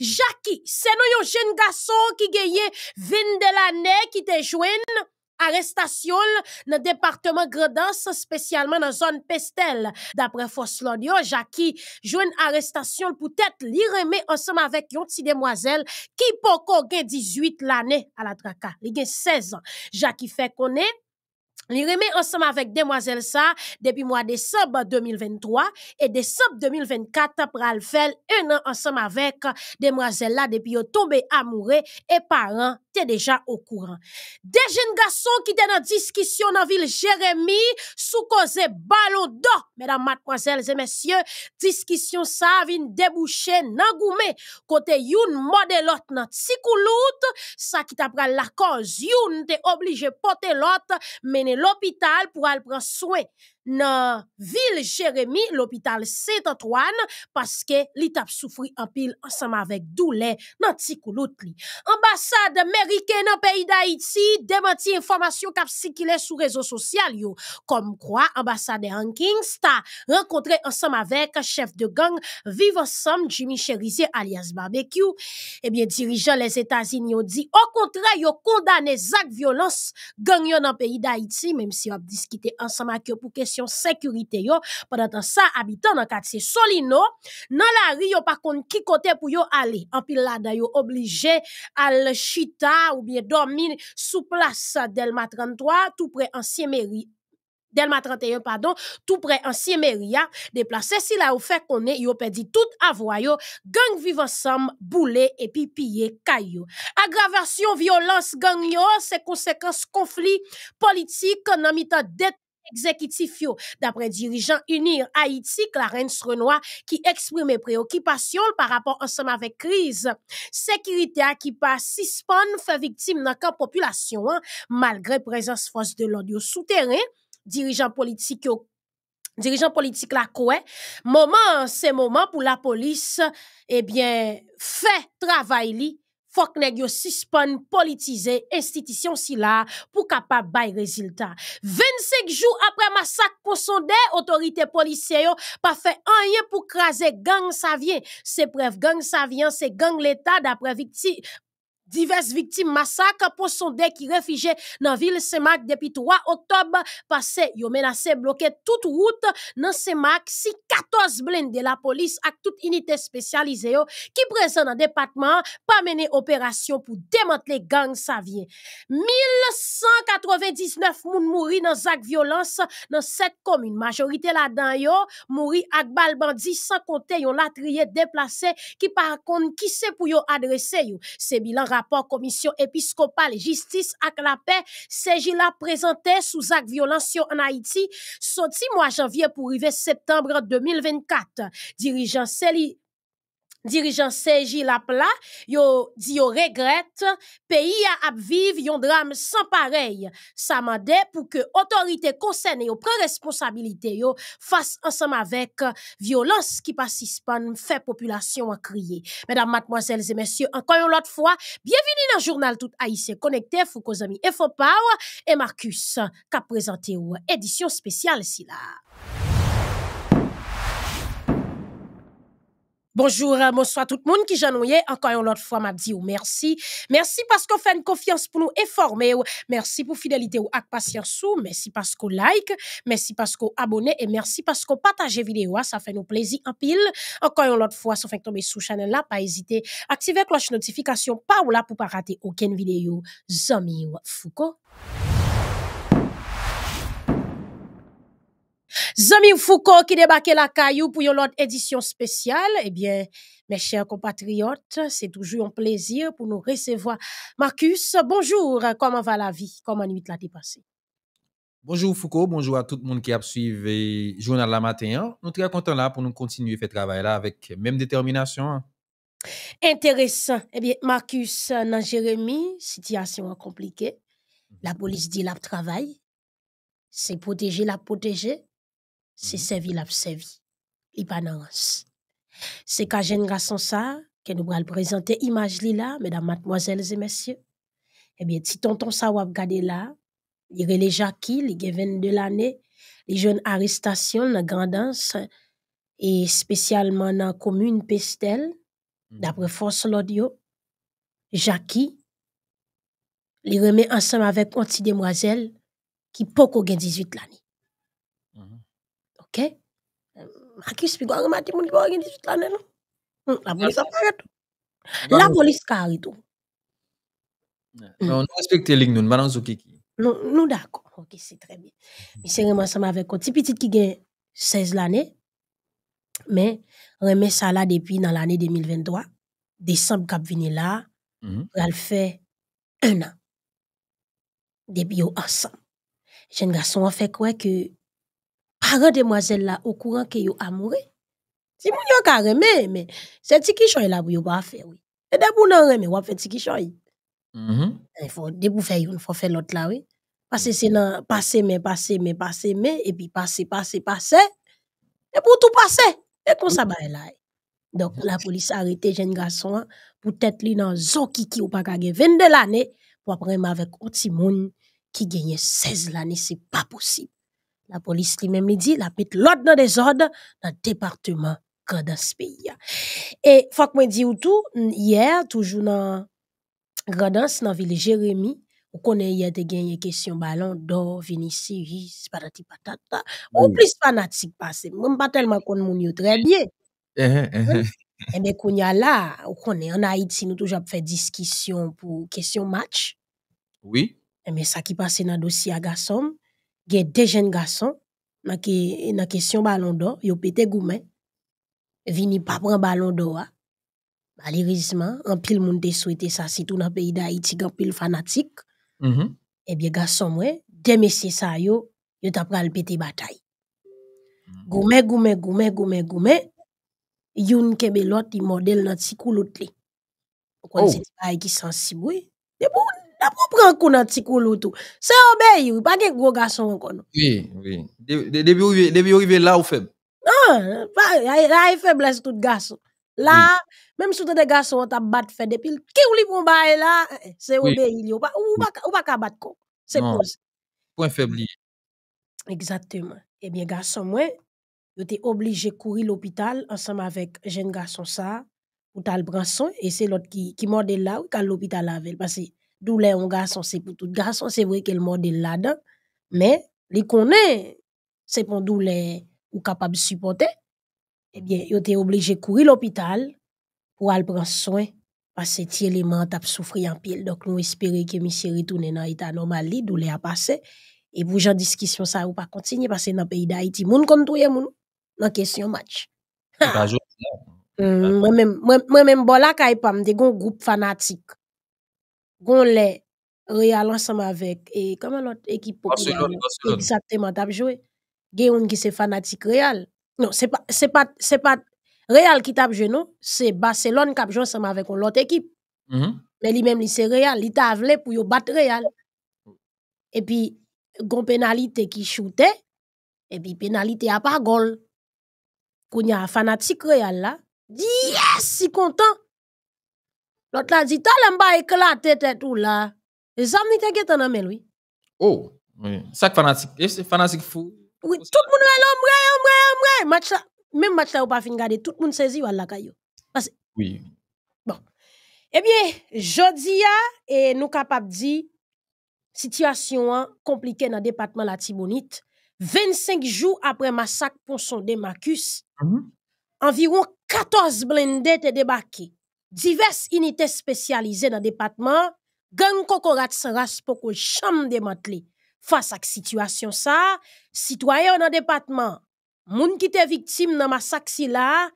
Jackie, c'est nous, yon jeune qui qui geye 20 de l'année qui te dans arrestation département département spécialement spécialement la zone Pestel. D'après Foslan Jackie jwen arrestation pour être être ensemble ensemble avec une petite demoiselle qui poko gen 18 l'année à la traka. Il gen 16 ans. Jackie fait connaître. Li remet ensemble avec demoiselle ça depuis mois décembre 2023 et décembre 2024 pral faire un an ensemble avec demoiselle là depuis yon tombé amoureux et parents t'es déjà au courant. Des jeunes garçons qui étaient en discussion dans ville Jérémy sous cause ballon d'or. Mesdames, mademoiselles et messieurs, discussion ça vient déboucher dans Goumé côté youn modelot nan tsikoulout, ça qui t'a la cause youn t'es obligé porter l'autre mais l'hôpital pour aller prendre soin nan ville Jérémy, l'hôpital Saint-Antoine, parce que l'étape souffrit en pile ensemble avec nan dans koulout li. Ambassade américaine nan pays d'Haïti démenti information kap sur réseau social sociaux. yo. quoi, quoi, ambassade Hankings ta rencontré ensemble avec chef de gang Vive Ensemble Jimmy Cherizier alias Barbecue. bien, dirigeant les états unis yo dit au contraire, yo condamné zak Violence, gang yo nan pays d'Haïti, même si yo discuté diskite ensemble pour yo pour sécurité yo, pendant sa habitant dans quartier solino, Dans la rue yo par kon ki kote pou yo en pile la da yo obligé al chita ou bien dormir sous place Delma 33, tout près Ancien mairie Delma 31, pardon, tout près ancien Meria, déplacé si la ou fait qu'on est, yo perdu tout avoyo, gang vivent ensemble, et puis piller caillou. Aggravation violence gang yo, c'est conséquence conflit politique mita mitan exécutif d'après dirigeant Unir Haïti, Clarence Renoir, qui exprime préoccupation par rapport ensemble avec crise sécurité qui passe suspend fait victime dans la population hein. malgré présence force de l'ordre souterrain dirigeant politique dirigeant politique la quoi moment c'est moment pour la police eh bien fait travail li faut que yo suspend politisé institution si la pour pas bay résultat 25 jours après massacre, consondé autorités policières pas fait rien rien pour gang Savien. C'est preuve gang Savien, c'est gang l'État d'après victime diverses victimes massacre pour dé qui réfugiait dans ville Semak depuis 3 octobre passé. Yo menacé bloquer toute route dans Semak si 14 de la police et toute unité spécialisée qui présent dans département pas mener opération pour démanteler gang ça vient. 1199 moun mouri dans zak violence dans cette commune. Majorité là-dedans yo mouri ak bal bandit sans compter yon latrier déplacé qui par contre qui c'est pour yo adresser yo. C'est bilan rapport commission épiscopale justice à la paix s'est la sous sous acte violence en Haïti soti mois janvier pour arriver septembre 2024. dirigeant seli dirigeant CJ Lapla, yo di yo regrette, pays a ap vivre yon drame sans pareil. Ça mande pou ke autorité responsabilité yo ensemble responsabilité. yo violence qui avek violans fait population à crier. Mesdames, Mesdames, et messieurs, messieurs, une une fois, bienvenue dans le journal tout Haïtien Connecté. Foucault Zami F.O.P.A.W. et Marcus, qui présenté ou édition spéciale si là. Bonjour, euh, bonsoir tout le monde qui j'annouye. Encore une autre fois, m'a dit merci. Merci parce qu'on fait une confiance pour nous informer. Merci pour fidélité ou ak patience Merci parce qu'on like. Merci parce qu'on abonnez Et merci parce qu'on partage vidéo. Hein. Ça fait nous plaisir en pile. Encore une autre fois, vous fait tomber sous channel là. Pas hésiter. Activez cloche notification. Pas ou là pour pas rater aucune vidéo. Zami Foucault. Zami Foucault qui débarque la caillou pour une autre édition spéciale. Eh bien, mes chers compatriotes, c'est toujours un plaisir pour nous recevoir. Marcus, bonjour. Comment va la vie? Comment nuit la dépassée? Bonjour Foucault, bonjour à tout le monde qui a suivi Journal la matin. Nous sommes très contents là pour nous continuer à faire travail là avec même détermination. Hein. Intéressant. Eh bien, Marcus, dans Jérémy, situation compliquée. La mhm. police dit la travail. C'est protéger, la protéger. Mm-hmm. c'est servir la vie, L'ipanance. C'est qu'à jeune garçon ça, que nous allons présenter l'image là, mesdames, mademoiselles et messieurs. Eh bien, si tonton ça va regarder là, il y a les Jacques, les de l'année, les jeunes arrestations, la grandance, et spécialement dans la commune Pestel, mm-hmm. d'après Force l'audio, Jackie, les remet ensemble avec une petite demoiselle qui n'a pas 18 l'année. Makispigwa nga mati moun ki pa wak gen 18 lane nou. Hmm, la polis ap karet ou. La polis karet hmm. ou. Non, nou respekte lig nou, banan sou kiki. Nou dako. Ok, si trebi. Mi se reman sama vek kon. Ti pitit ki gen 16 lane, men remen sa la depi nan lane 2023. Desembe kap vini la, al fe 1 an. Depi yo ansan. Jen gason an fe kwe ke parents demoiselle là au courant que yo amoureuse. si mon yo ka remé mais c'est qui choy là pour yo pas faire oui et dès pour nan on va faire tiki qui mhm mm il eh, faut dès pour faire une faut faire l'autre là oui parce que c'est dans passé mais passé mais passé mais et puis passé passé passé et pour tout passer et comme ça ba là donc mm-hmm. la police a arrêté jeune garçon hein, pour tête li dans zoki qui ou pas ka 22 l'année pour apprendre avec un moun qui gagne 16 l'année c'est pas possible la police lui-même dit, la petite l'ordre dans des ordres dans le département Grand-Est pays. Et, faut que dise ou tout, hier, toujours dans la est dans la ville Jérémy, on connaît hier des gagné question ballon d'or, Vinicius, patati patata, mm. ou plus fanatique passé, même pas tellement qu'on moun très bien. Uh-huh, uh-huh. Et eh bien, qu'on y a là, on connaît, en Haïti, nous toujours fait discussion pour question match. Oui. Mais eh ça qui passe dans le dossier à Gassom, Ge dejen gason, na kesyon balon do, yo pete goumen, vini pa pran balon do wa, malirizman, an pil moun de sou ete sa sitou nan peyi da iti gampil fanatik, mm-hmm. ebye gason mwen, demese sa yo, yo tap pran lpete batay. Mm-hmm. Goumen, goumen, goumen, goumen, goumen, youn kebe loti model nan tsi koulout li. Kwan oh. se ti paye ki sensibwe, deboun. La propre kou petit koulou tout. c'est obeye ou, pas de gros garçon encore. Oui, oui. Depuis de, de, de, là ou faible. Non, là il faiblesse tout garçon. Là, même si tu des garçons, on t'a battu fait depuis qui ou li bon là, c'est obéir, obéi. Ou pas ou, pas on battre C'est pose. Point faible Exactement. Eh bien, garçon, moi, j'étais obligé de courir l'hôpital ensemble avec un jeune garçon ça, ou t'as le et c'est l'autre qui, qui là, ou qui l'hôpital avec. Parce que douleur un garçon c'est pour tout garçon c'est vrai qu'elle modèle là-dedans mais li connaît c'est pour douleur ou capable de supporter eh bien il était obligé courir l'hôpital pour aller prendre soin parce que cet élément a souffert en pile donc nous espérons que monsieur retourne dans l'état normal li douleur a passé et vous j'en discussion ça ou pas continuer parce que dans pays d'Haïti moun kontouye moun dans question match moi même moi même bon là pas ah. mm, un groupe fanatique le Real ensemble avec et comment l'autre équipe populaire exactement t'a joué. Gayon qui c'est fanatique Real. Non, c'est pas c'est pas c'est pas Real qui t'a joué non, c'est Barcelone qui a joué ensemble avec l'autre équipe. Mm-hmm. Mais lui-même lui c'est Real, il t'a voulu pour battre Real. Et puis gon pénalité qui shootait et puis pénalité à pas goal. Kounya fanatique Real là, dit yes, si content L'autre l'a dit, t'as là, éclaté tête tout là. les amis te t'a dans Oh, oui. Ça e, fanatique, c'est fanatique fou. Oui, tout le monde est l'homme, ombre, Match même match là, e ou pas fin garder, tout le monde saisi, wallah, caillou. Oui. Bon. Eh bien, Jodia et nous capable dit, situation compliquée dans le département de la Tibonite. 25 jours après massacre pour son démarcus, mhm. environ 14 blindés étaient débarqués. Diverses unités spécialisées dans le département, gang kokorat sans pour que Face à cette situation ça, citoyens dans le département, moun qui étaient victimes dans massacre là,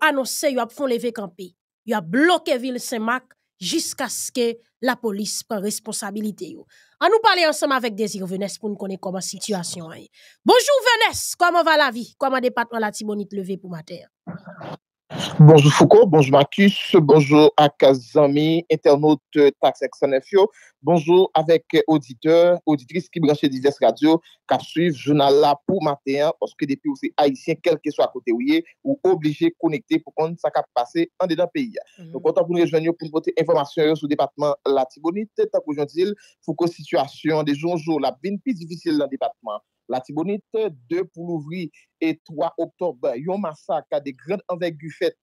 annoncé qu'ils a font lever campé. Ils a bloqué ville Saint-Marc jusqu'à ce que la police prenne responsabilité On nous parler ensemble avec Désir Venesse pour nous connaître comment situation Bonjour Venesse, comment va la vie? Comment le département la Tibonite levé pour ma terre Bonjou Foucault, bonjou Makis, bonjou Akazami, internaut Taksak Sanefyo, bonjou avèk auditeur, auditris ki branche dides radio, kapsuiv, jounal mhm. la pou maten an, poske depi ou se haisyen kelke sou akote ou ye, ou oblije konekte pou kon sa kap pase an dedan peyi. Donk wotan pou nou rejwen yo pou mwote informasyon yo sou departman la Tiboni, tetan pou joun til, Foucault situasyon de joun joun la bin pi zivisil la departman. La Tibonite 2 pou Louvry et 3 Octob, yon massa ka de grand envek gufet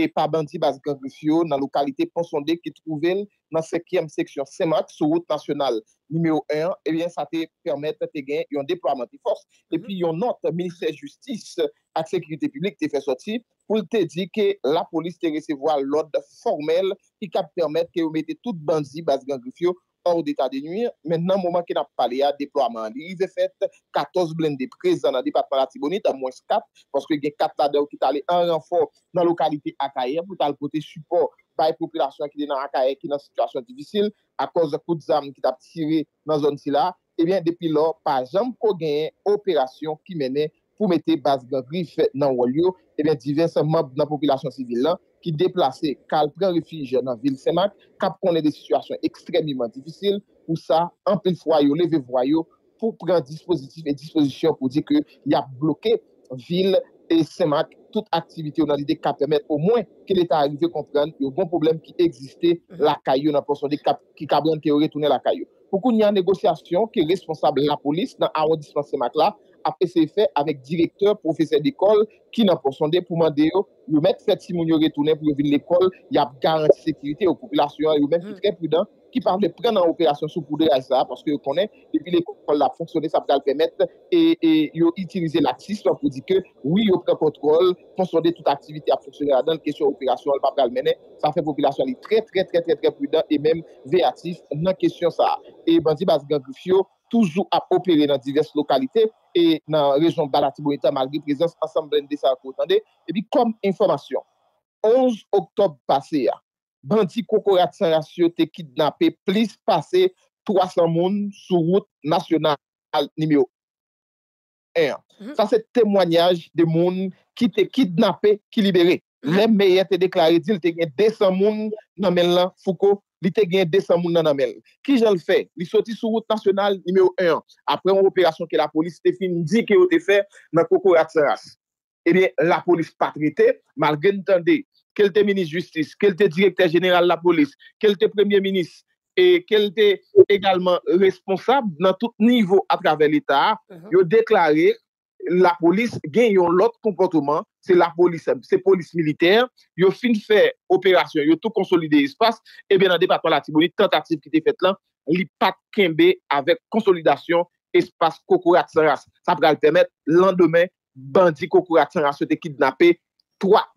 e pa bandi bazgan grifyo nan lokalite Ponsonde ki trouvel nan 5e seksyon Semak sou route nasyonal. Nimeyo 1, ebyen eh sa te permette te gen yon deproamante force. Depi mm-hmm. yon not, Ministre Justice at Sekurite Publique te fe soti pou te di ke la polis te resevoa lode formel ki ka permette ke yon mette tout bandi bazgan grifyo Or de ta denouye, men nan mouman ki nan pale ya deploaman li. Ise fèt, 14 blende prez nan depatman la Tigouni, tan mouns 4, pwoske gen 4 tadew ki tale an renfor nan lokalite Akaye, pou tal kote support baye populasyon ki de nan Akaye ki nan situasyon divisil, a koz kout zam ki ta ptire nan zon si la, e ben depi lor, pa jem ko genye operasyon ki mene pou mette bazgan grif nan walyo, e ben diverse mob nan populasyon sivil la, ki deplase kal pre refije nan vil Semak, kap konen de situasyon ekstremiment difficile, pou sa, anpil fwayo, leve fwayo, pou pre dispositif e disposisyon pou di ke ya bloke vil e Semak, tout aktivite ou nan ide kap temen, ou mwen ke l'Etat arrive kontren, yo bon problem ki existe la kayo nan ponson de kap ki kabran ke ou retoune la kayo. Pou kon yon negosyasyon ki responsable la polis nan arrondissement Semak la, apè se fè avèk direkter, profese d'ekol, ki nan ponsonde pou mande yo, yo mèk fèti moun yo retounè pou yo vin l'ekol, ya garanti sekirite yo populasyon, yo mèk sou trè poudan, ki par lè pren nan operasyon sou poudè a sa, porske yo konè, epi lè kontrol la fonksone, sa pral pèmèt, yo itilize l'axis, yo pral kontrol, ponsonde tout aktivite a fonksone, nan kèsyon operasyon, sa pral menè, sa fè populasyon li trè prè prè prè prè prè prè prè prè prè prè prè prè prè prè prè prè Toujou ap opere nan divers lokalite E nan rejon Balatibonita Malgi prezens asamblende sa akotande E bi kom informasyon 11 oktob pase ya Banti Kokorat Sanasyo te kidnapè Plis pase 300 moun Sou route nasyonal Nimeyo Sa se temwanyaj de moun Ki te kidnapè, ki libere mhm. Le meye te deklare 200 moun nan men lan foko li te gen 200 moun nan amel. Ki jan l fè? Li soti sou route nasyonal nimeyo 1. Apreman woperaçon ke la polis, te fin di ke yo te fè, nan koko rat se rase. Ebyen, eh la polis patrite, mal gen tande, kel te minis justis, kel te direkter jeneral la polis, kel te premier minis, e kel te egalman responsab nan tout nivou a travè l'Etat, uh-huh. yo deklare la polis gen yon lot konpontouman, se la polis, se polis militer, yo fin fè operasyon, yo tou konsolide espas, ebe nan departement la Timonit, tentatif ki te fèt lan, li pat kembe avèk konsolidasyon espas kokourat san rase. Sa pral pèmèt, landemè, bandi kokourat san rase te kidnapè,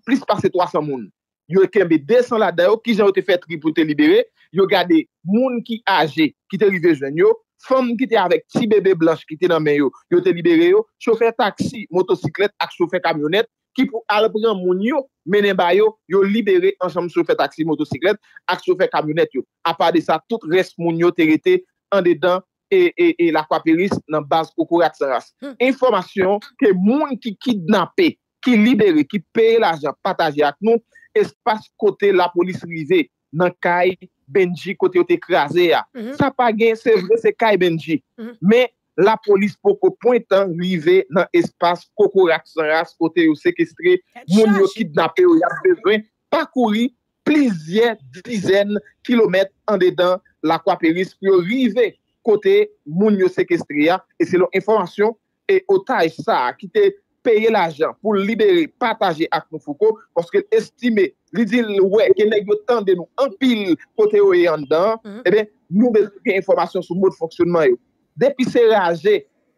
plis par se 300 moun. Yo kembe desan la dayo, ki jan wote fèt ri pou te libere, yo gade moun ki age, ki te libe jwen yo, Femm ki te avek ti bebe blanche ki te nan men yo, yo te libere yo, sofer taksi motosiklet ak sofer kamyonet ki pou alapren moun yo, menen ba yo, yo libere an chanm sofer taksi motosiklet ak sofer kamyonet yo. Apar de sa, tout res moun yo te rete an dedan e, e, e lakwa peris nan baz koukourat sa rast. Hmm. Informasyon ke moun ki kidnape, ki libere, ki peye la jan pataje ak nou, espas kote la polis rive nan kaye, Benji kote yo te ekraze ya. Mhm. Sa pa gen, se vre, se kay Benji. Mhm. Men la polis poko pointan rive nan espas koko raksan raskote yo sekestri moun yo kidnapè ou ya bezwen pakouri plizye dizen kilomet an dedan lakwa peris kyo rive kote moun yo sekestri ya e se lo informasyon e otaj sa ki te peye la jan pou libere pataje ak nou foko konske estime Li di l wè, ke neg yo tan de nou anpil kote yo yon e dan, mm-hmm. e eh ben nou beke informasyon sou mode fonksyonman yo. Depi se reage,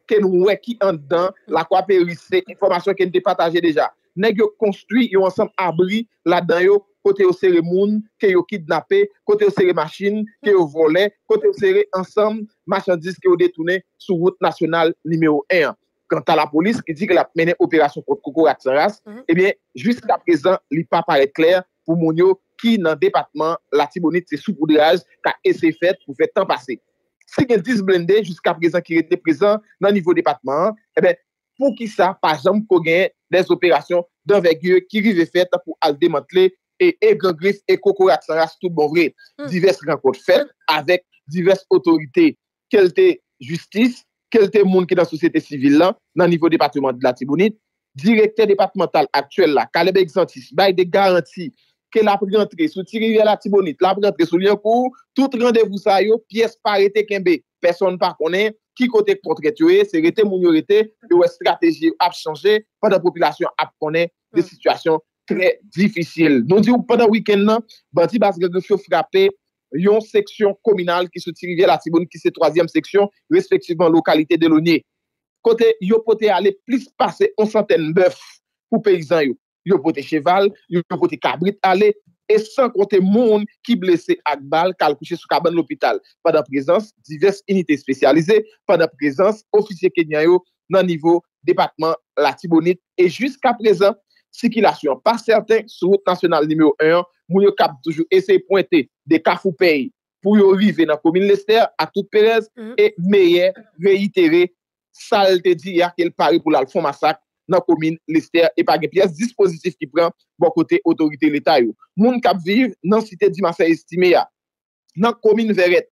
ke nou wè ki an dan, mm-hmm. la kwa perise informasyon ke nou de pataje deja. Neg yo konstwi yo ansam abri la dan yo kote yo sere moun, ke yo kidnapè, kote yo sere machin, ke yo vole, kote yo sere ansam machandis ke yo detounè sou route nasyonal nimeyo 1 an. kanta la polis ki di ki la menen operasyon kote Koko Ratsaras, mhm. ebyen, eh jist aprezen li pa parekler pou moun yo ki nan depatman la timonite se souboudiraj ta ese fet pou fet tanpase. Se gen disblende jist aprezen ki rete presen nan nivou depatman, eh pou ki sa, parjam, kongen les operasyon d'envergure ki rive fet pou al demantle e Egan Grif e Koko Ratsaras tou bon moun mhm. re, divers renkote fet avek divers otorite kelte justis kelte moun ki dan soucete sivil lan nan nivou departementi la Tibonit. Direkte departemental aktuel la, Kalebe Xantis, bay de garanti ke la prentre sou Tiriye la Tibonit, la prentre sou Lyon-Kou, tout randevou sa yo, piyes pa rete kembe, person pa konen, ki kote potret yo e, se rete moun yo rete, yo e strateji ap chanje, padan populasyon ap konen de sitwasyon kre difisyel. Non di ou padan wiken nan, banti basre de fyo frape, yon seksyon kominal ki se tirivye la tibouni ki se troasyem seksyon respektiveman lokalite de lonye kote yo pote ale plis pase on santen bèf pou peyizan yo yo pote cheval, yo pote kabrit ale, e san kote moun ki blese akbal kal kouche sou kaban l'opital, padan prezans divers unité spesyalize, padan prezans ofisye kenyanyo nan nivou debatman la tibouni e jisk aprezan, sikil asyon par certain, sou national nimeo 1 moun yo kap toujou esey pointe de ka foupèy pou yo vive nan komine Lester, a tout perez, mhm. e meye reitere salte di ya ke l pari pou l alfou masak nan komine Lester e pa gen piyez dispositif ki pran bo kote otorite l'Etat yo. Moun kap vive nan site di masak estime ya. Nan komine Veret,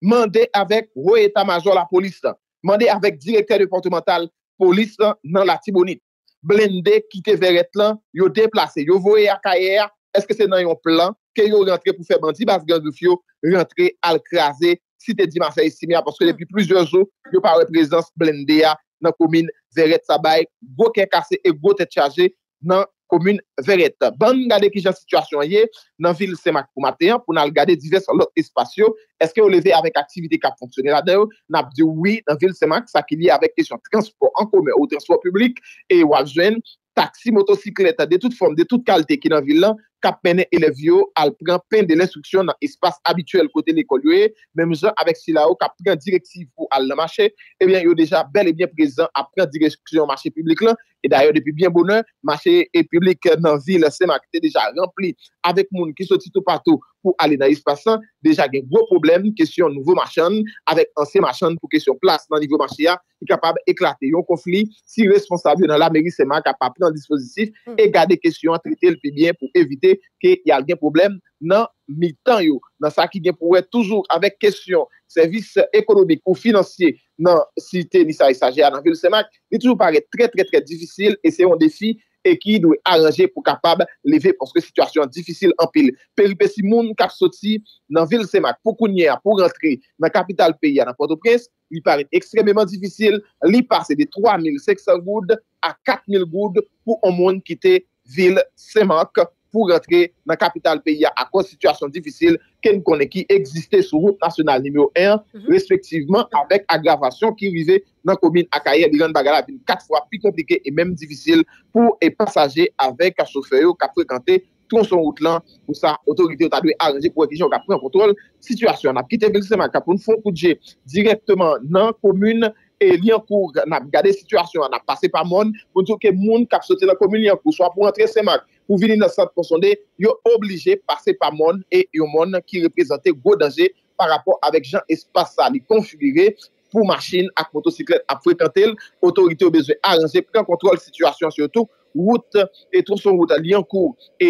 mande avek woy eta majo la polis la, mande avek direkter de portemental polis la nan la tibonit. Blende ki te Veret lan, yo deplase, yo voye ak ayer, eske se nan yon plan, chè yon rentre pou fè bandi bas genzou fyo, rentre al krasè, si te dimasè yon simya, porske depi plusieurs zo, yon pa reprezense blende ya nan komine Veret Sabay, gwo kè kase e gwo tè tchaje nan komine Veret. Ban gade ki jan situasyon ye, nan vil Semak pou maten, pou nan gade divè son lot espasyon, eske yo leve avèk aktivite kap fonksyonè la dev, nan ap di ouwi nan vil Semak, sa ki li avèk kesyon transport an komè, ou transport publik, e wav jwen taksi, motosiklet, de tout form, de tout kalte ki nan vil lan, kap menen elevyo al pren pen de l'instruksyon nan espase abituel kote l'ekol yoe mem jan avek si la ou kap pren direksiv pou al nan machè, ebyen eh yo deja bel e bien prezant apren direksiv yon machè publik lan, e dayo depi bien bonan machè e publik nan vil seman ki te deja rempli avek moun ki soti tout patou pou alen nan espase deja gen gros problem, kesyon nouvo machèn, avek anse machèn pou kesyon plas nan nivyo machè ya, pou kapab eklate yon konflik, si responsable nan la meri seman kapap nan dispositif hmm. e gade kesyon a trite l'pebyen pou evite ki yal gen problem nan mi tan yo, nan sa ki gen pouwe toujou avèk kesyon servis ekonomik pou finanse nan si te ni sa isajè anan vil semak ni toujou pare tre tre tre difisil e se yon defi e ki nou e aranje pou kapab leve poske situasyon difisil an pil. Peri pe si moun kap soti nan vil semak pou kounye a pou rentre nan kapital pe ya nan fondopres li pare ekstremèman difisil li pase de 3.500 goud a 4.000 goud pou an moun ki te vil semak pou rentre nan kapital peya akwa situasyon difisil ken konen ki egziste sou route nasyonal nimeyo 1 mhm. respektiveman avek agravasyon ki rive nan komine akaye 4 fwa pi komplike e menm difisil pou e pasaje avek a sou fweyo kap frekante tronson route lan pou sa otorite ou ta dwe a reje pou ek vijon kap pren kontrol situasyon nap kite veli semak kap pou nou fon koutje direktman nan komine e liankour nap gade situasyon nap pase pa moun pou nou ke moun kap sote nan komine liankour, swa pou rentre semak Pou vini nan satponsonde, yo oblije pase pa mon e yo mon ki reprezenter go danje pa rapor avek jan espasa li konfigure pou machin ak motosiklet apfretantel, otorite ou bezwe aranje, pren kontrol situasyon se yo tou, route, etou son route li an kou e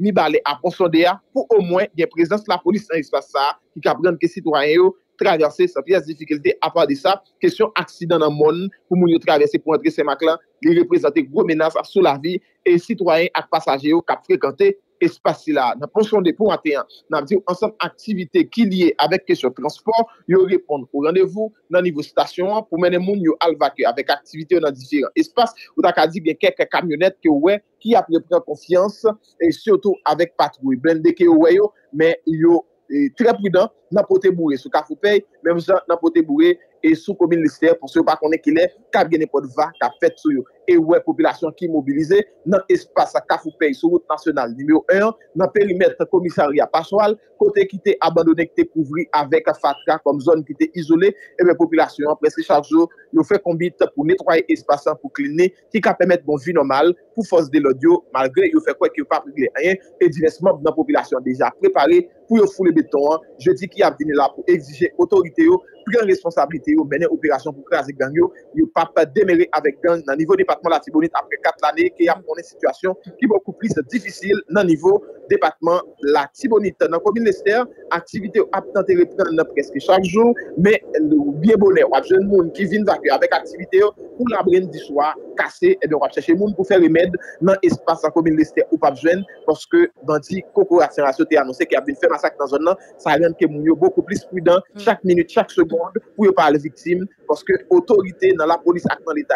mi bale aponsonde ya, pou o mwen gen prezans la polis nan espasa ki kapren ke sitwanyen yo travese sa piyez difikilite apwa di sa kesyon aksidan nan moun pou moun yo travese pou entri semak lan, li reprezenti gwo menas apso la vi, e sitwoyen ak pasaje yo kap frekante espasy la. Nan pronsyon de pou aten, nan ansem aktivite ki liye avek kesyon transport, yo repond pou randevou nan nivou stasyon, pou menen moun yo alvake, avek aktivite yo nan disfiran espasy, ou tak a di gen kek kamyonet ki ouwe, ki apre pren konfians, e soto avek patroui. Ben deke ouwe yo, men yo Et très prudent, n'importe où est-ce qu'il faut payer. Même ça, n'importe où est-ce qu'au ministère, pour ceux qui n'ont pas connu qu'il est, car il n'y a pas de vape qui a fait tout. et ouais, population qui mobilisée dans l'espace à Kafoupey sur route nationale numéro 1, dans périmètre commissariat passoal, côté qui était abandonné, qui était couvri avec Fatra comme zone qui était isolée, et eh bien, population, presque chaque jour, nous fait combite pour nettoyer espace pour cliner, qui permet permettre bon vie normale pour force de l'audio, malgré il fait quoi qu'il pas pas rien, et divers membres dans la population déjà préparée pour le fouler béton, hein. je dis qu'il y a venu là pour exiger autorité, prendre responsabilité, mener opération pour craser gang, il ne pas démêler avec gang dans niveau département la tibonite apre kat l'anè, ki y ap konè situasyon ki boku plis diffisil nan nivou debatman la tibonite. Nan komine Lester, aktivite ap tenter repren nan preske chak joun, men ou bie bonè wap jwen moun ki vin vakè avèk aktivite yo pou labren di chwa kase e de wap chèche moun pou fè remèd nan espase sa komine Lester ou pa jwen, porske danti koko atsen rasyote anonsè ki ap di fè masak nan zon nan, sa alèn ke moun yo boku plis prudan mm. chak minit, chak segond, pou yo pa le viktim, porske otorite nan la polis ak nan l'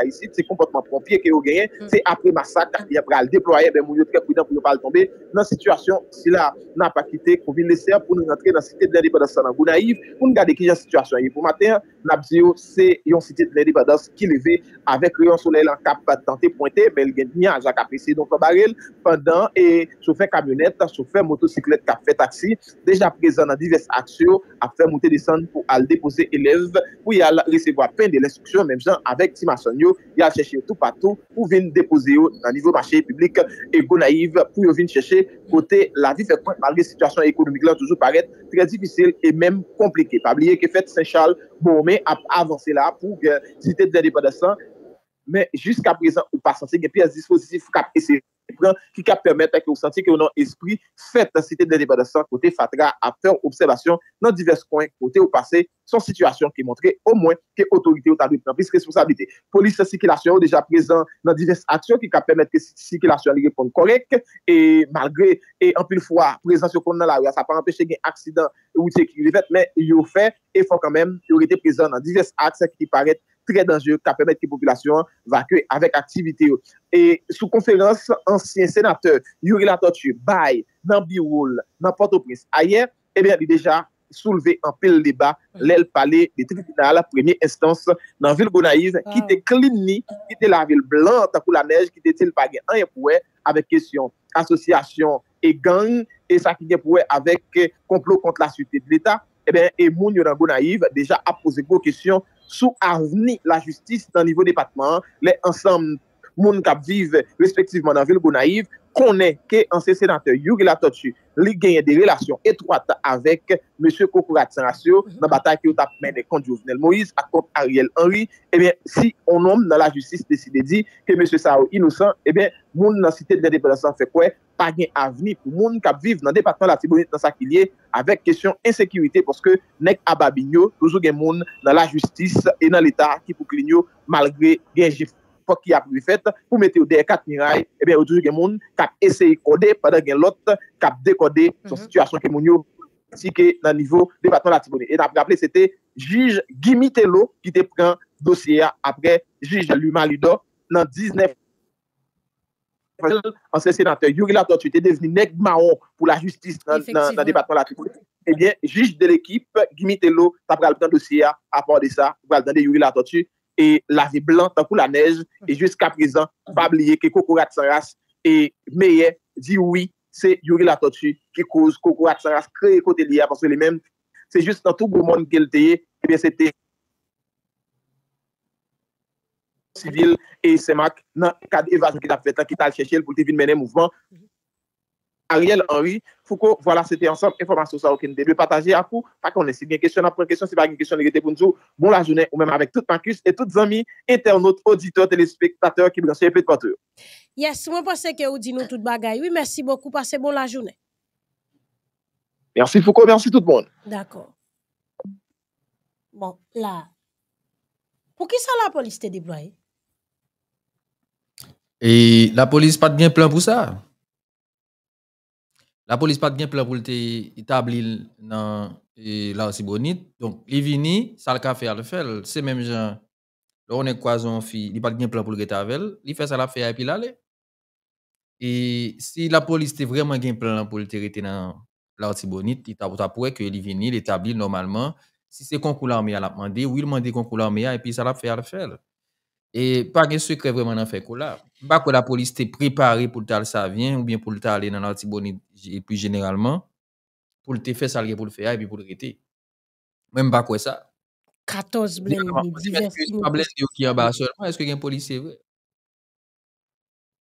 piye mm. mm. ke yo genyen, se apre masak apre al deploye, moun yo tre pwidan pou yo pal tombe nan situasyon sila nan pakite kouvin lesea pou nou rentre nan siti de l'indipendance sanan gounayiv, pou nou gade ki jan situasyon yon pou maten, nabzi yo se yon siti de l'indipendance ki leve avek rayon solel an kap patante pointe bel gen dnyan jak apresi donkwa barel pandan e soufe kamionet soufe motosiklet kap fet aksi deja prezan nan divers aksyo apre mouten disan pou al depose eleve pou yal resevo apen de l'instruksyon memjan avek si mason yo, yal cheshi yo tou Pou vin depoze yo nan nivou machè publik, ego naiv, pou yo vin chèche kote la vi fèkwen malre situasyon ekonomik la toujou paret, fèkèdifisil, et mèm komplikè. Pabliye ke fèt Saint-Charles-Bourg-Mè a avansé la pou zite dè depo de san, mè jysk a prezant ou pasansè, gen pi as dispozitif fèkèdifisil. ki ka permette a ki ou santi ki ou nan espri fèt an siti denebe de san kote fatra ap fèm observasyon nan divers kwen kote ou pase son situasyon ki montre au mwen ke otorite ou tarib nan vis responsabilite. Polise sikilasyon ou deja prezant nan divers aksyon ki ka permette ki sikilasyon li repon korek e malgre e anpil fwa prezant se kon nan la ou ya sa pa anpeche gen aksidant ou tse ki li fèt men yo fè e fò kanmèm yo rete prezant nan divers aksyon ki paret Trè danjè, ka pèmèd ki populasyon vakwe avèk aktivite yo. E sou konferans ansyen senatè, yon relator tchè, bay, nan biwoul, nan portopris, ayer, e bè, di deja souleve an pel debat, lèl pale, di trikina la premiè estans nan vil Gonaiv, ki te klini, ki te la vil blan, takou la nej, ki te telpagè, an yon pouè, avèk kesyon, asosyasyon, e gang, e sa ki yon pouè avèk konplo eh, kont la sute di l'Etat, e eh bè, e moun yon nan Gonaiv, deja aposek pou kesyon, sou avni la justice nan nivou depatman, le ansam moun kap vive respektiveman nan vil Gonaiv, konen ke anse senate yu ge la totu li genye de relasyon etroate avek M. Kokorat Sanasyo, nan batay ki ou tap men de kondjovnel Moïse, akot Ariel Henry, e eh ben si on om nan la justis desi de di ke M. Sao inousan, e eh ben moun nan site de la depresyon fekwe, pa gen avni pou moun kap viv nan departement la tibonite nan sa kilye avek kesyon ensekirite, poske nek ababinyo, touzou gen moun nan la justis e nan l'Etat ki pou klinyo malgre gen jifte. pou mette ou de e kat miray, ebyen ou toujou gen moun, kap eseyi kode, padan gen lot, kap dekode, mhm. sou situasyon ke moun yo, si ke nan nivou debatman la tibone. E nap graple, se te juj Gimi Telo, ki te pren dosye a, apre juj Luma Ludo, nan 19, anse senate, Yurila Toto, te devini nek maon, pou la justis nan debatman la tibone. Ebyen, eh juj de l'ekip, Gimi Telo, sa pral pren dosye a, apre de sa, pou valde yurila Toto, ti, E lavi blan tanpou la nej E jusqu'a prizan, pa blye ke kokorat sa ras E meye, di oui Se yori la totu Ki kouz kokorat sa ras, kre kote liya Paswe li men, se jist nan tou goun moun Kelteye, ebyen se te Sivil, e semak Nan kad evasyon ki tap vetan, ki tal cheshe Kouti vin mene mouvman Ariel, Henri, Foucault, voilà c'était ensemble Informations à aucun délire, partagez à vous Pas qu'on laisse une question, après une question, c'est pas une question Bon la journée, ou même avec toute ma cuisse Et toutes amis, internautes, auditeurs, téléspectateurs Qui blanchez les plateformes Yes, moi pensais que vous disiez tout bagaille Oui, merci beaucoup, passez bon la journée Merci Foucault, merci tout le monde D'accord Bon, là Pour qui ça la police te déploie? Et la police pas de bien plein pour ça? La police pas de plan pour l'établir dans la Sibonite. Donc, il ça le fait à le faire. C'est même gens, là on est croisé en fille, il pas de plan pour le il fait ça la fait et puis l'aller. Et si la police était vraiment de plan pour l'établir dans la Sibonite, il t'a prouvé que il vini, il normalement. Si c'est concours l'armée à la demander, oui, il demande concours l'armée et puis ça l'a fait à le faire. Et pas de secret vraiment dans fait fait là. Pas que la police t'est préparé pour t'aller ça vient ou bien pour t'aller dans l'antibonite et puis généralement pour te faire ça pour le faire et puis pour le rété. Même pas quoi ça. 14 blindés. Est-ce qui en bas seulement? Est-ce qu'il y a un policier vrai?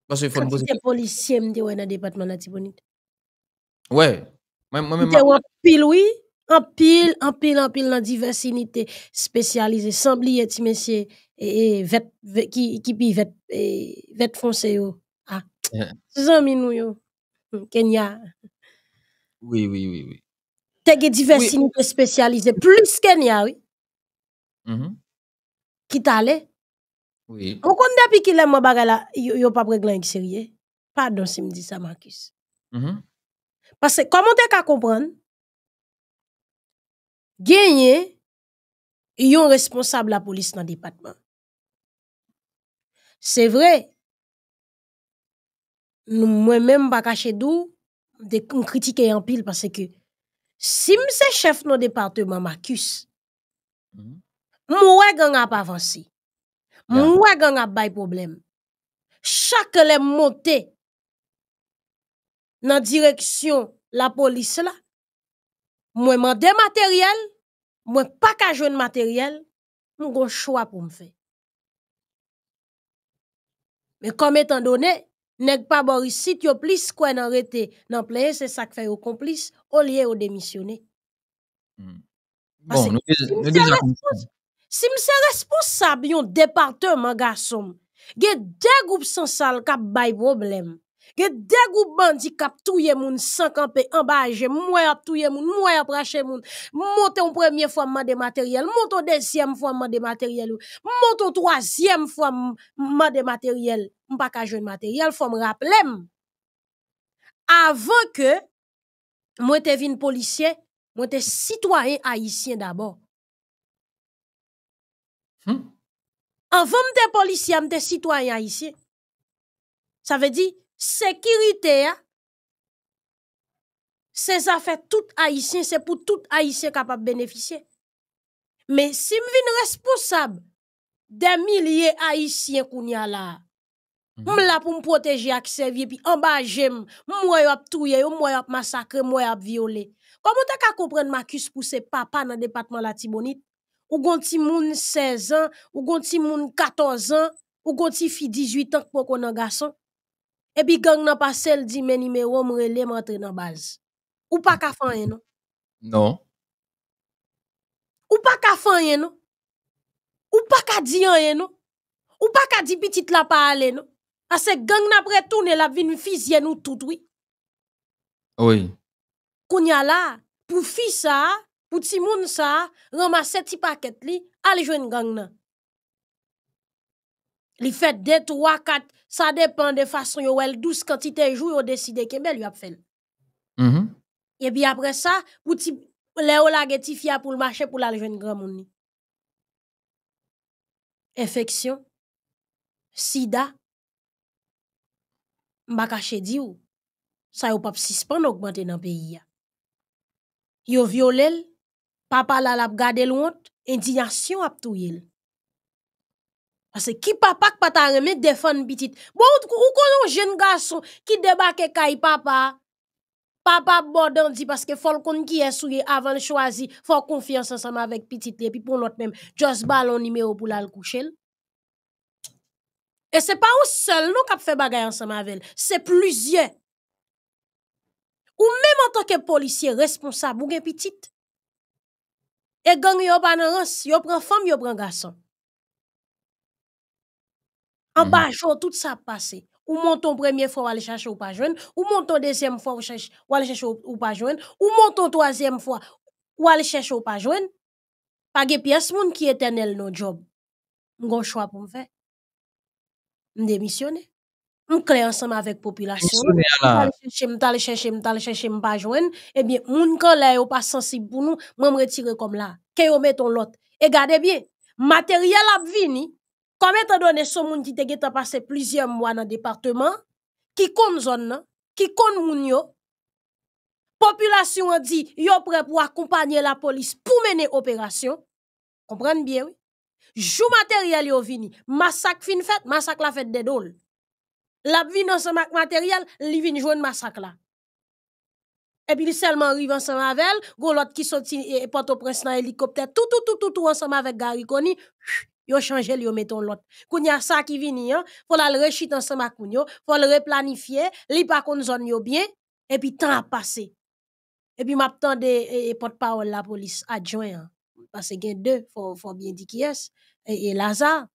Parce que faut poser. policier dans le département de l'antibonite. Ouais. Moi-même. Moi, moi, moi, moi, Anpil, anpil, anpil nan diversinite spesyalize, sambli eti mesye, e vet ekipi vet fonse yo. A, ah. tizan eh. minou yo. Hmm, Kenya. Oui, oui, oui, oui. Tège diversinite spesyalize, plus Kenya, oui. Mm-hmm. Kitale. Oui. Mou kon depi ki lem mwa bare la yo papre glan yon sirye. Pardon si mi di sa, Marcus. Mm-hmm. Parce, komon te ka kompran? a un responsable la police dans le département. C'est vrai, moi même pas caché d'où, de critiquer en pile parce que si m'se chef dans le département, Marcus, mhm. je ne pas avancé, moi, ne a pas problème. Chaque les monte dans direction la police là, moi m'en dématériel, matériel, moins pas qu'à jouer matériel, moi gon choix pour me faire. Mais comme étant donné, n'est pas Boris si tu plus quoi n'arrêter rete, dans plein c'est ça qui fait au complice au lieu au démissionner. Bon, nous, si Si m'se responsable yon département garçon, gè deux groupes sans sal k'ap bay problème que des groupes bandits cap touyer moun sans camper en bas moi a touyer moun moi a pracher moun monte en première fois mande matériel monte en deuxième fois mande matériel monte en troisième fois mande matériel on pas ka matériel faut me rappeler avant que moi te vinn policier moi citoyen haïtien d'abord hmm? Avant, je suis policier, je suis citoyen haïtien. Ça veut dire, Sekirite ya, se zafè tout haïsien, se pou tout haïsien kapap benefisye. Men, si m vin responsab, den milie haïsien koun ya la, m la pou m proteje aksevye, pi ambaje m, m mwoy ap touye, m mwoy ap masakre, m mwoy ap viole. Kwa mwote ak akopren makus pou se papa nan departman la Timonit, ou gonti moun 16 an, ou gonti moun 14 an, ou gonti fi 18 an pou konan gason, Et epi gang nan dit di numéro me mrele m'entrer dans base. Ou pas ka fanyen nou? Non. Ou pas ka fanyen non? Ou pas ka diyen non? Ou pas ka di petite la pa non? nou? Ase gang nan pretoune la vin fizye nou tout Oui. Oui. Kounya la, pou fi ça, pou ti moun ça, ramase ti paket li, al jouer gang nan. Li fait de 3, 4, ça dépend de façon yo el 12 quantité jou yo deside kembe li ap fel. Mm -hmm. et puis apre sa, pou ti le la geti fia pou l'mache pou la jeune grand mouni. infection sida, mbakache di ou, sa yo pap suspend augmenter nan pays ya. Yo violel, papa la lap gade lout, indignation ap touyel. Parce que qui papa qui pas ta remet défendre Petite Bon, ou connaît un jeune garçon qui débarque kay papa, papa bon dit parce que faut qu'on qui est avant de choisir, faut confiance ensemble avec Petite. et puis pour l'autre même, juste ballon numéro pour la coucher. Et ce n'est pas un seul qui qui fait bagay ensemble avec elle, c'est plusieurs. Ou même en tant que policier responsable ou Petite. Et gang yo pas dans vous yo prend femme, yo prend garçon. En mm-hmm. bas, tout ça passe. Ou monton premier fois, ou aller chercher ou pas jouer. Ou monton deuxième fois, ou, cherche, ou aller chercher ou, pas jouer. Ou monton troisième fois, ou aller chercher ou pas jouer. Pas de pièce moun qui éternel nos job. M'gon choix pour me faire. On M'clé ensemble avec population. M'tale chercher, m'tale chercher, chercher, pas joindre. Eh bien, moun là, ou pas sensible pour nous, m'en retire comme là. Que yo ton l'autre. Et gardez bien, matériel a comme étant donné ce monde qui t'a passé plusieurs mois dans le département, qui compte zone, qui compte La population a dit, yon prêt pour accompagner la police pour mener opération. Comprenez bien, oui? Jou matériel yon vini, massacre fin fait, massacre la fête des dol. La vie dans ce matériel, li vin jouen massacre là, Et puis, seulement arrive ensemble avec elle, l'autre qui sortit et porte au prince dans hélicoptère, tout, tout, tout, tout, tout ensemble avec Gary Connie, yo changé yo mettons l'autre a ça qui vini hein, faut la rechit ensemble ak kounyo faut le replanifier li pa kon zone yo bien et puis temps a passé et puis je et, porte-parole la police adjoint hein. parce que a deux faut faut bien dire qui est et, et Lazare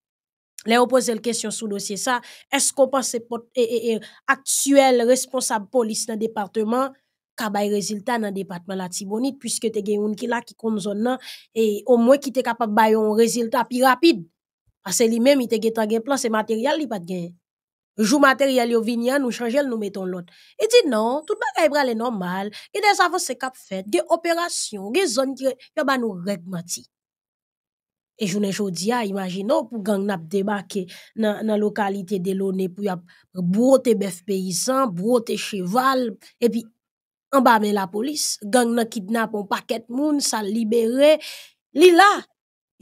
les pose la question sur le dossier ça est-ce qu'on pense que et, et, actuel responsable police dans le département kabay résultat dans département la Tibonite puisque te gen un ki la ki kon zone nan et au moins qui te capable bay un résultat plus rapide parce que lui-même il te gen tan gen plan c'est matériel li pas de gen jou matériel il vini nous changer nous mettons l'autre et dit non tout bagay pral est normal et des avancées kap fait des opérations des zones qui yo ba nous règlementi et journée jodia imaginez pour gang n'a débarqué dans la localité de Loné pour y a bœuf paysan broter cheval et puis en la police, gang nan kidnap un paquet de moun, ça libéré. Li là,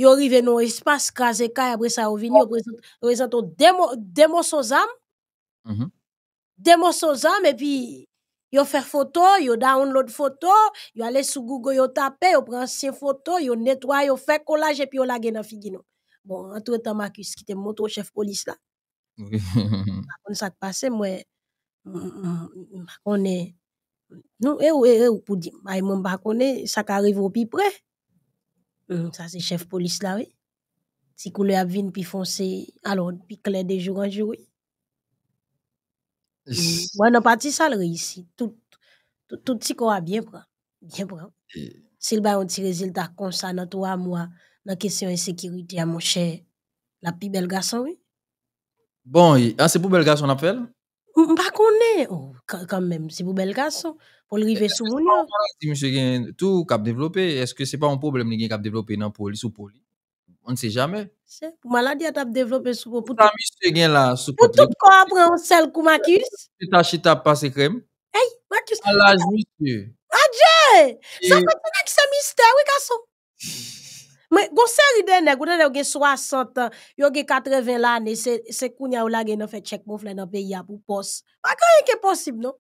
arrivent dans l'espace, espace, krasé kay, après ça Ils vini, des présenton demo âmes Des demo son âmes et puis mhm. des photos, photo, yon download photo, ils vont sur Google, yon tape, yon prend ses photos, yon nettoie, yon fait collage, et puis yon lage nan figino. Bon, entre temps, Marcus, qui était montre au chef police là. Oui. Ça passe, moi, on est. Nous, nous, ou, nous, ou, pou di, arrive hum, chef police la, oui Si nous, ap de jour jour, oui hum, Tout, tout, tout ko a bien pran. Bien pran. Sil ba yon ti rezultat nous, nan to a la pi belle garçon. Bon, an se pou bel gason on oh, pas oh quand même c'est pour bel garçon pour arriver sous mon nom tout cap développer est-ce que c'est pas un problème les gars cap développer dans police sous police on ne sait jamais c'est pour maladie à t'a développer sous pour tout pour tout quoi prend un sel coup Marcus tu t'as ta pas crème hey Marcus à la monsieur adieu ça peut être un mystère oui garçon mais, gon seri de nek, de 60 ans, yon gen 80 l'année, c'est se koun ya ou la dans le fe check mouf le nan pe ya pou pos. Pa kan possible, non?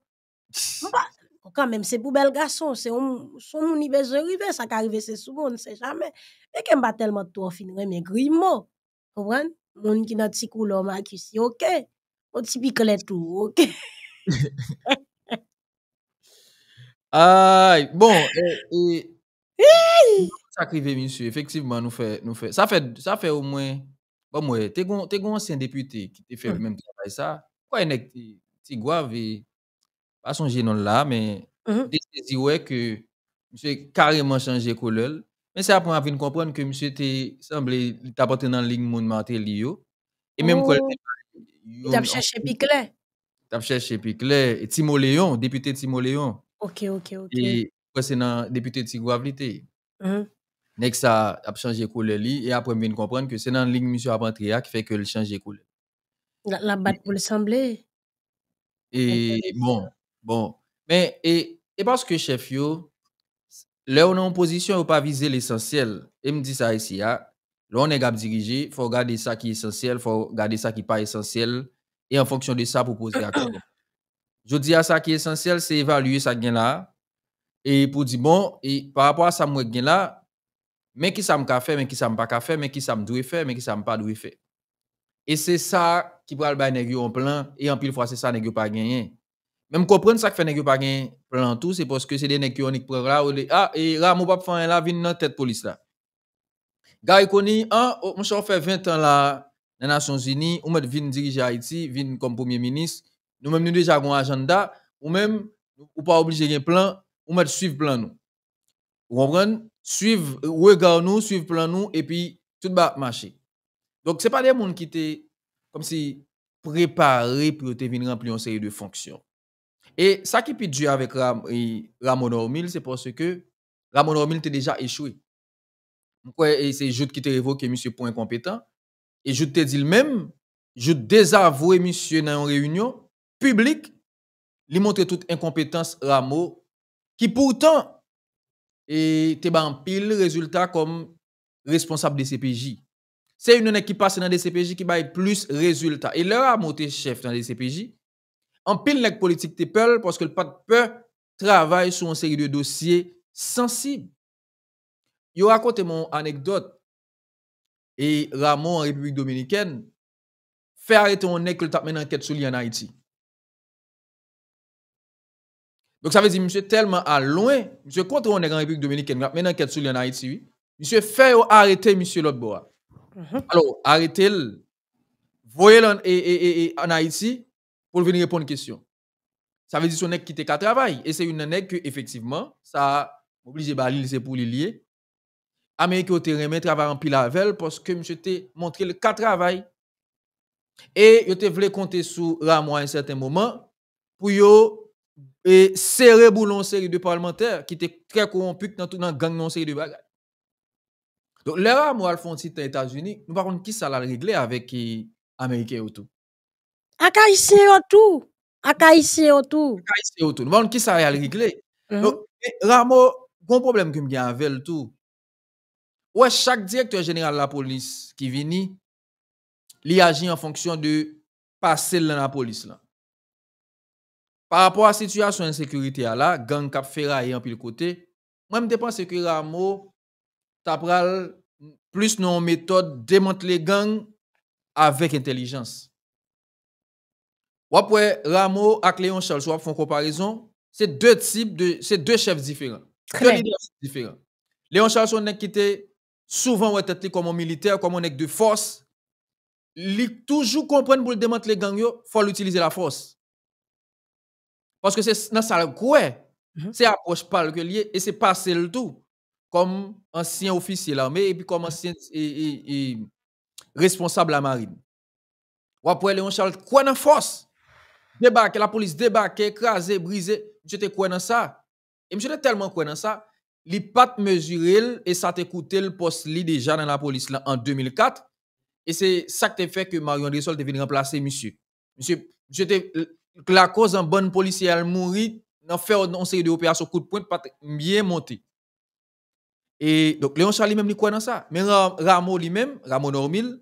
quand même, c'est pour bel garçon, c'est un, son moun besoin arrivé, ça qu'arrivé, c'est souvent, on ne sait jamais. Mais qu'en bat tellement tout en fin, mais grimaud. Comprenez? Moun qui nan ti koulo, ma ki si, ok. On ti piklet tout, ok. Aïe, bon, Hé et sacrifié, monsieur. Effectivement, nous fait, nous fait. Ça fait, ça fait au moins. Bon, moi, t'es un ancien député qui fait le hum. même travail. Ça, Pourquoi il est petit pas son genou là, mais il hum. dit que monsieur carrément changé couleur. Mais c'est après venir comprendre que monsieur était semblé porté dans la ligne mon Martelio. Et même quoi, il oh. a cherché Piclet. Il a cherché Piclet et Timo député Timo Léon. Ok, ok, ok. Et c'est dans député Tigouavlité. Mm hum que ça a changé couler lit et après il de comprendre que c'est dans la ligne Monsieur qui fait que le change couleur La bat pour le sembler. Et bon, bon, mais et parce que chef là on est en position à pas viser l'essentiel. Il me dit ça ici ah, là, on est capable de diriger. Faut garder ça qui est essentiel, faut garder ça qui pas essentiel et en fonction de ça proposer. Je dis à ça qui est essentiel, c'est évaluer ça qui est là et pour dire bon et par rapport à ça moi qui est là mais qui ça me fait, mais qui ça me pas faire, mais qui ça me doit faire, mais qui ça me pas doit faire. Et c'est ça qui prend le l'église en plan et en pile fois c'est ça nèg pas gagné. Même comprendre ça que fait nèg pas gagné plan tout c'est parce que c'est des nèg qui on prend là ah et là mon pas faire là vinn dans tête police là. Gary Koni moi mon fait 20 ans là dans Nations Unies, ou même vinn diriger Haïti, vinn comme premier ministre. Nous même nous déjà un agenda ou même ou pas obligé un plan ou même suivre plan nous. Vous comprenez? Suivre, euh, nous, suivez plan nous, et puis tout va marcher. Donc, ce n'est pas des gens qui étaient comme si préparés pour venir remplir une série de fonctions. Et ça qui est dû avec Ramon Ormil, c'est parce que Ramon Ormil était déjà échoué. Et c'est juste qui t'a évoqué, monsieur, pour incompétent. Et je te dit le même, je désavoué, monsieur, dans une réunion publique, lui montrer toute incompétence Ramon, qui pourtant et te un pile résultats comme responsable des CPJ. C'est une équipe qui passe dans des CPJ qui baille plus résultats. Et là, a monté chef dans les CPJ, en pile les politique te peur parce que le pas travaille sur une série de dossiers sensibles. Yo raconte mon anecdote et Ramon en République Dominicaine fait arrêter un une enquête sur lui en Haïti. Donc ça veut dire, monsieur, tellement à loin, monsieur, contre on est en République dominicaine, maintenant qu'elle est en Haïti, oui. Monsieur, fait arrêter monsieur l'autre mhm. Alors, arrêtez-le, voyez-le en, Haïti pour venir répondre à une question. Ça veut dire son nèg qui était qu'à travail. Et c'est une année que, effectivement, ça obligé Bali, c'est pour les lier. au terrain mettre travail en pile avec parce que monsieur t'a montré le cas travail. Et je te voulais compter sur Ramon à un certain moment pour yo et serré boulon série de parlementaires qui étaient très corrompus dans tout dans gang non série de bagages. Donc là moi le font site aux États-Unis, nous parlons contre qui ça l'a réglé avec les euh, américains autour. tout? À autour, haïtien autour. Ak haïtien autour. Nous qui ça l'a réglé. Mm-hmm. Donc, Donc eh, Ramo bon problème que me vient avec tout. Ouais, chaque directeur général de la police qui vient, il agit en fonction de passer dans la police par rapport à la situation à la gang cap ferraille en pile côté, moi je pense que Rameau tapral plus méthodes méthode démanteler gang avec intelligence. Ou après Ramo et Léon Charles, font comparaison, c'est deux types de c'est deux chefs différents, deux leaders différents. Léon Charles on souvent comme un militaire, comme un de force. Il toujours comprendre pour démanteler gang il faut l'utiliser la force. Parce que c'est dans ça mhm. C'est approche par le lié et c'est passé le tout. Comme ancien officier l'armée et puis comme mhm. ancien responsable de responsable la marine. Ou après Léon Charles, quoi dans force? Débarquer, la police débarque, écraser, brisé. Je te quoi dans ça? Et monsieur tellement quoi dans ça? pas pattes mesuré et ça te coûté le poste lit déjà dans la police en 2004 et c'est ça qui fait que Marion Risol devient remplacer monsieur monsieur je la cause en bonne policier elle mourit dans faire une série d'opérations coup de pointe pas bien monté. Et donc Léon Charlie même il croit dans ça. Mais Ramo lui-même, Ramo Normil,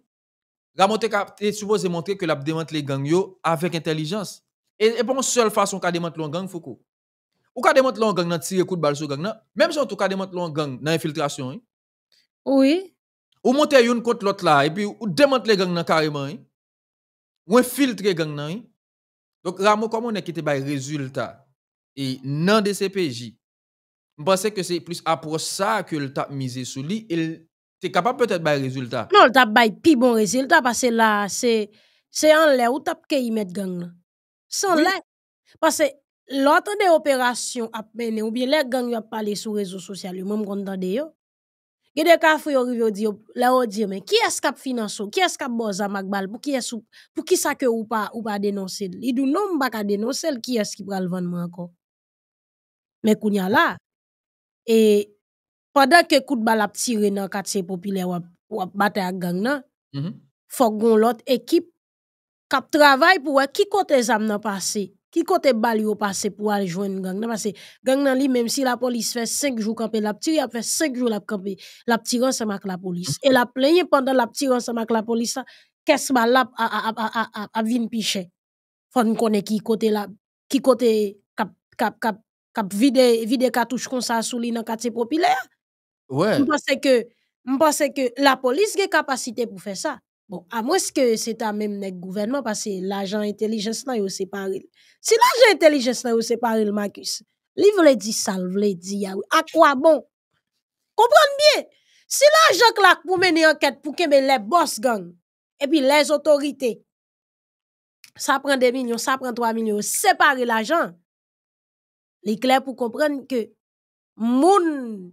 Ramon est supposé montrer que l'a démantelé les gangs avec intelligence. Et, et pas une seule façon qu'a démantelé un gang Foucault. Ou qu'a démantelé un gang dans tirer coup de balle sur gang là, même si on tout qu'a démantelé un gang dans infiltration. Hein. Oui. Ou monter une contre l'autre là et puis ou les gang n'a carrément. Hein. Ou infiltrer gang gangs hein. Donc, Ramon, comment on est qui te résultat et non de CPJ, je pense que c'est plus après ça que le tap misé sur lui. Il est capable peut-être de résultat. Non, le tap baille plus bon résultat parce que là, c'est en l'air où tap y met gang. Sans l'air. Parce que l'autre des opérations a mené ou bien les gangs a parlé sur les réseaux sociaux, même quand on yo. Gede ka fwe yon rive yon diyo, la yon diyo men, ki es kap finansyon, ki es kap boza magbal pou ki sa ke ou pa denonsel. Idou nom baka denonsel ki es ki pral vanman akon. Men kounya la, e, padan ke kout bal ap tire nan katse popile wap bate ak gang nan, mhm. fok gon lot ekip kap travay pou wè ki kote zam nan pase. Qui kote bal yo pour pour jouer une gang Parce que gang si la police fait 5 jours camper, la petite, a fait 5 jours la camper. la petite, la police la police. pendant la police, pendant la petite, a a a, la police. kote la, qui le cap cap cap Ouais. pense que je que la capacité pour faire pour Bon, à moins que c'est à même gouvernement, parce que l'agent intelligence là, pas séparé. Si l'agent intelligence là, pas séparé Marcus, il veut dire ça, il voulait dire, ah à quoi bon? Comprenez bien. Si l'agent claque pour mener enquête pour que les boss gang, et puis les autorités, ça prend des millions, ça prend 3 millions, séparer l'agent les comprendre pour comprendre que moun ont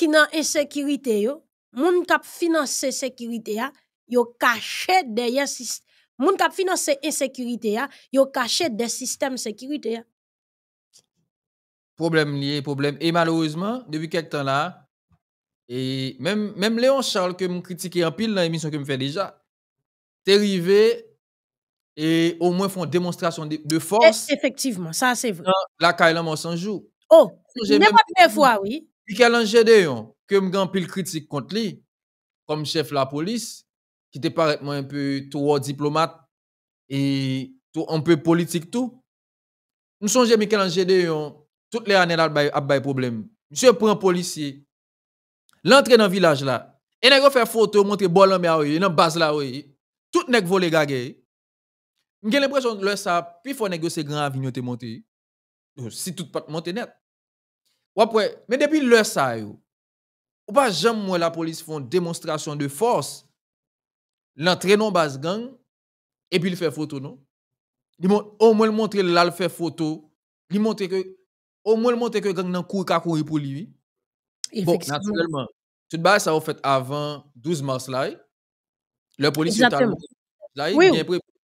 une insécurité yo, moun qui financé sécurité sécurité, ah, yo caché derrière moun kap financer insécurité ya, yo caché des systèmes sécurité Problème lié, problème et malheureusement depuis quelque temps là et même même Léon Charles que me critiquer en pile dans l'émission que me fait déjà arrivé et au moins font démonstration de, force. E, effectivement, ça c'est vrai. La Kailan en sans jour. Oh, n'importe fois, oui. de yon que me grand pile critique contre lui, comme chef de la police, qui te paraît un peu trop diplomate et tout, un peu politique tout. Nous songeons Michel-Angédé, toutes les années, il y a des problèmes. Monsieur prend un policier, l'entrée dans le village là, et il fait photo, montre l'homme, en y dans la base là, tout le monde vole gagé. J'ai l'impression que le ça, puis il faut négocier grand avion te monter. Si tout pas monter net. Ou après, mais depuis le ça, ou pas jamais la police font démonstration de force l'entrée non base gang, et puis il fait photo, non? au moins le montrer là, il fait photo. Il montre que, au moins le montrer que gang nan cour couru pour lui. Bon, naturellement. Tout bas, ça a fait avant 12 mars là. Le policier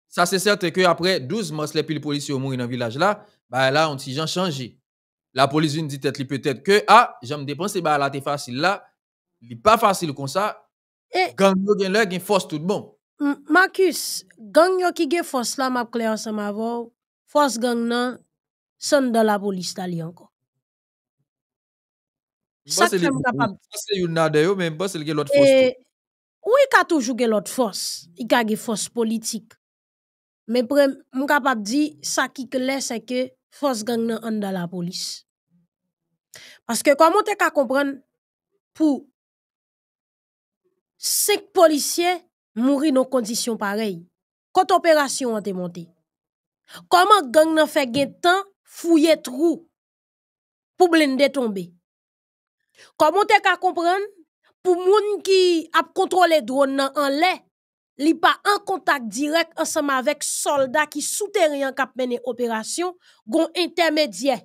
Ça, c'est certain que après 12 mars, les policiers est dans le village là. Bah là, on s'est changé. La police dit peut-être peut-être que, ah, j'aime dépenser, bah là, c'est facile là. Il n'est pas facile comme ça. Eh. Ganyo gen lè gen fòs tout bon. Makis, ganyo ki gen fòs la map kliyon sa ma vò, fòs ganyan, sèndan la polis tali anko. Sak yon nadè yo, men bas el gen lot fòs eh, tout. Ou e ka toujou gen lot fòs, i ka gen fòs politik. Men pre, mou kapak di, sak yon kliyon sa ke, fòs ganyan an dan la polis. Paske kwa moun te ka kompren, pou, 5 policiers mourir dans conditions pareilles. Quand opération a été montée. Comment gang n'a fait gain temps fouiller trou pour blinder tomber. Comment t'es qu'à comprendre pour moun qui a contrôlé drone en l'air, li pas en contact direct ensemble avec soldats qui souterrain cap mener opération, gon intermédiaire.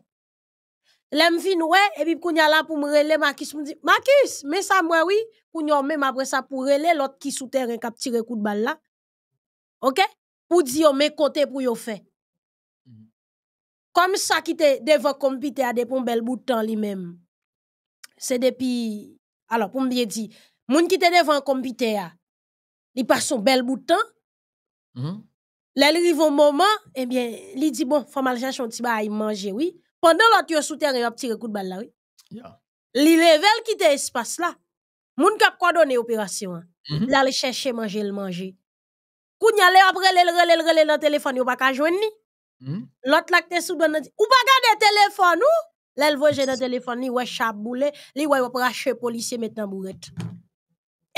L'aime vin ouais et puis kounya là pour me reler Marcus me dit Marcus, mais ça moi oui, pour nous même après ça pour relayer l'autre qui sous terre cap tirer coup de balle là. OK Pour dire mes côté pour yo fait. Comme ça qui te devant compiter à des bel bout de temps lui-même. C'est depuis alors pour me bien dire, moun qui te devant compiter à il passe un bel bout de temps. Mm au moment, eh bien, il dit bon, faut mal chercher un petit à manger, oui. Pendant l'autre qui sous terre, il a tiré coup de balle là, oui. Yeah. Li level qui était espace là. Moun kap coordonner opération. Mm -hmm. L'aller chercher manger le manger. Kounya le après le relé le relé dans téléphone yo pas ka joindre ni. L'autre là te sous dans ou pas le téléphone ou l'elle voje dans téléphone ni ouais chaboulé, li ouais prache policier maintenant bourrette.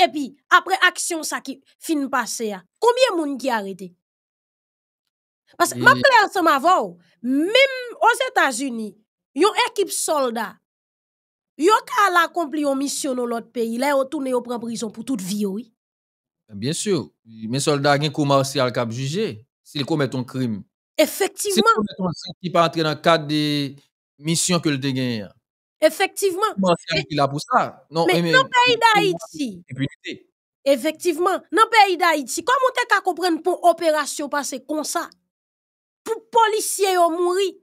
Et puis après action ça qui fin passé Combien moun qui arrêté? Parce que mm -hmm. ma même aux États-Unis, une équipe soldat Yo ka accompli mission dans l'autre pays, là est tourne au prison pour toute vie oui. Ben, bien sûr, mes soldats gen commercial à juger s'ils commettent un crime. Effectivement. S'ils qui pas dans le cadre des missions que le te Effectivement. Mais pour ça. Non, mais, eh, mais pays d'Haïti. Effectivement, dans pays d'Haïti, comment tu ka comprendre pour opération passer comme ça? Pour policiers yon mouru.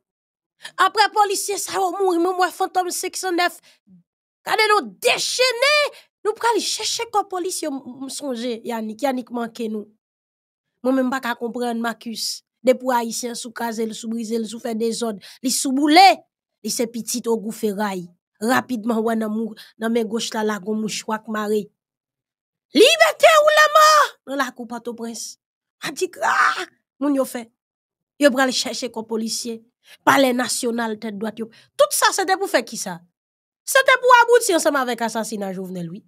Après, policiers, ça va mourir, moi fantôme. Fantôme 609, kade Nous nous nou chercher policiers. policier, me msonje, Yannick, Yannick manke nous. Moi mwen pas pas même pas Haitien sou kaze, l sous brise, sous sous sous des ordres, li sous boule, li se petit au goût ferraille rapidement ou nan, nan men là, la lagon goun Liberté ou la mort nan la coupe à prince. A dit ah, moun yo fait. Yo pral chercher comme policier palais national tête droite. Tout ça, c'était pour faire qui ça? C'était pour aboutir ensemble avec assassinat Jovenel, lui.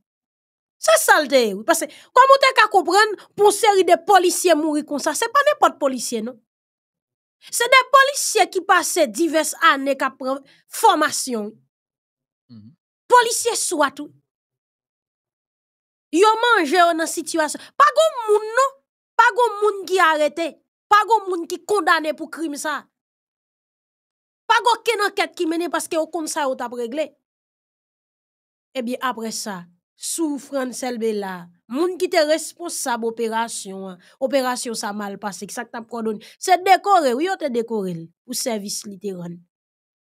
C'est ça le oui. Parce que, comme vous avez comprendre, pour une série de policiers mourir comme ça, c'est pas n'importe policier, non? C'est des policiers qui passent diverses années qui pris formation. Mm-hmm. Policiers soit tout. Yo mangé dans situation. Pas gon moun non. Pas gon moun qui arrêté. Pas gon moun qui condamné pour crime ça. pa go ken anket ki mene paske yo konsa yo tap regle. Ebi eh apre sa, soufran selbe la, moun ki te responsab operasyon, operasyon sa mal pase, ki sak tap kwa doni, se dekore, yo te dekore li, ou servis literal.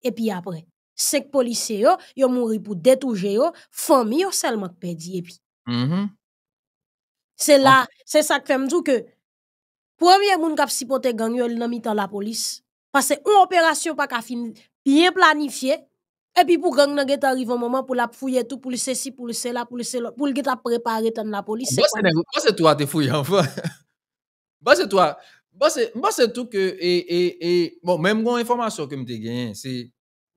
Epi apre, sek polise yo, yo mouri pou detouje yo, fomi yo selmak pedi epi. Se la, se sak femdou ke, pwemye moun kap sipote gangyo el nami tan la polis, Parce une opération pas qu'à fin bien planifiée. Et puis pour gang nan arrive un moment pour la fouiller tout pour le ceci pour le cela pour le cela pour le geta préparer dans la police. Bah c'est toi t'es fouillé enfin. Bah c'est toi. Bah c'est bah c'est tout que et et et bon même grande information que me gagné c'est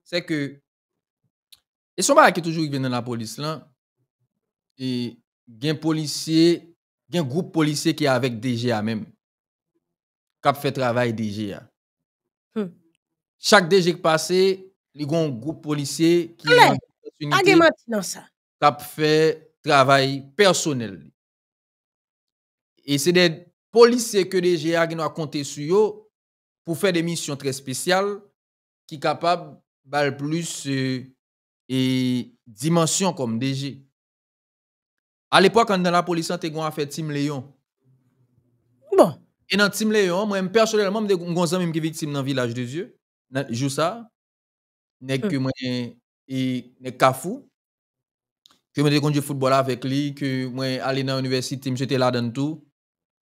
c'est que et son qui toujours vient dans la police là et gen policier gen groupe policier qui est avec DGA même. Cap fait travail DGA chaque DG qui passe, il y a un groupe policier qui est qui fait travail personnel. Et c'est des policiers que DG a compté sur eux pour faire des missions très spéciales qui sont capables de plus de euh, dimension dimensions comme DG. À l'époque, dans la police, on a fait Team Léon. Et dans Team Léon, moi, personnellement, je suis un homme qui victime dans le village de Dieu ça n'est que moi et n'est fou. Je me conduit football avec lui, que moi allé dans l'université, j'étais là dans tout.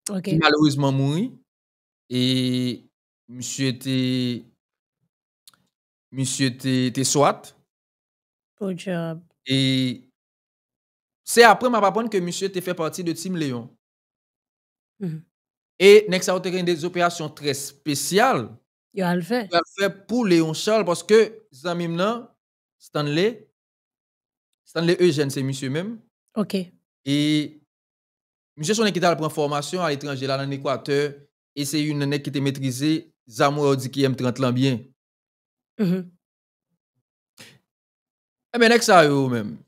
Malheureusement, Qui malheureusement mourit. E, et monsieur était monsieur était soit. Good job. Et c'est après ma papa que monsieur était fait partie de Team Léon. Et -hmm. Et next a des opérations très spéciales il a fait. pour Léon Charles parce que Zamim Stanley, Stanley Eugène, c'est monsieur même. OK. Et monsieur son équipe prend formation à l'étranger, là, dans l'Équateur, et c'est une année qui était maîtrisée. a dit qui aime 30 ans bien. Mais mm-hmm. Eh bien, ça, eux même.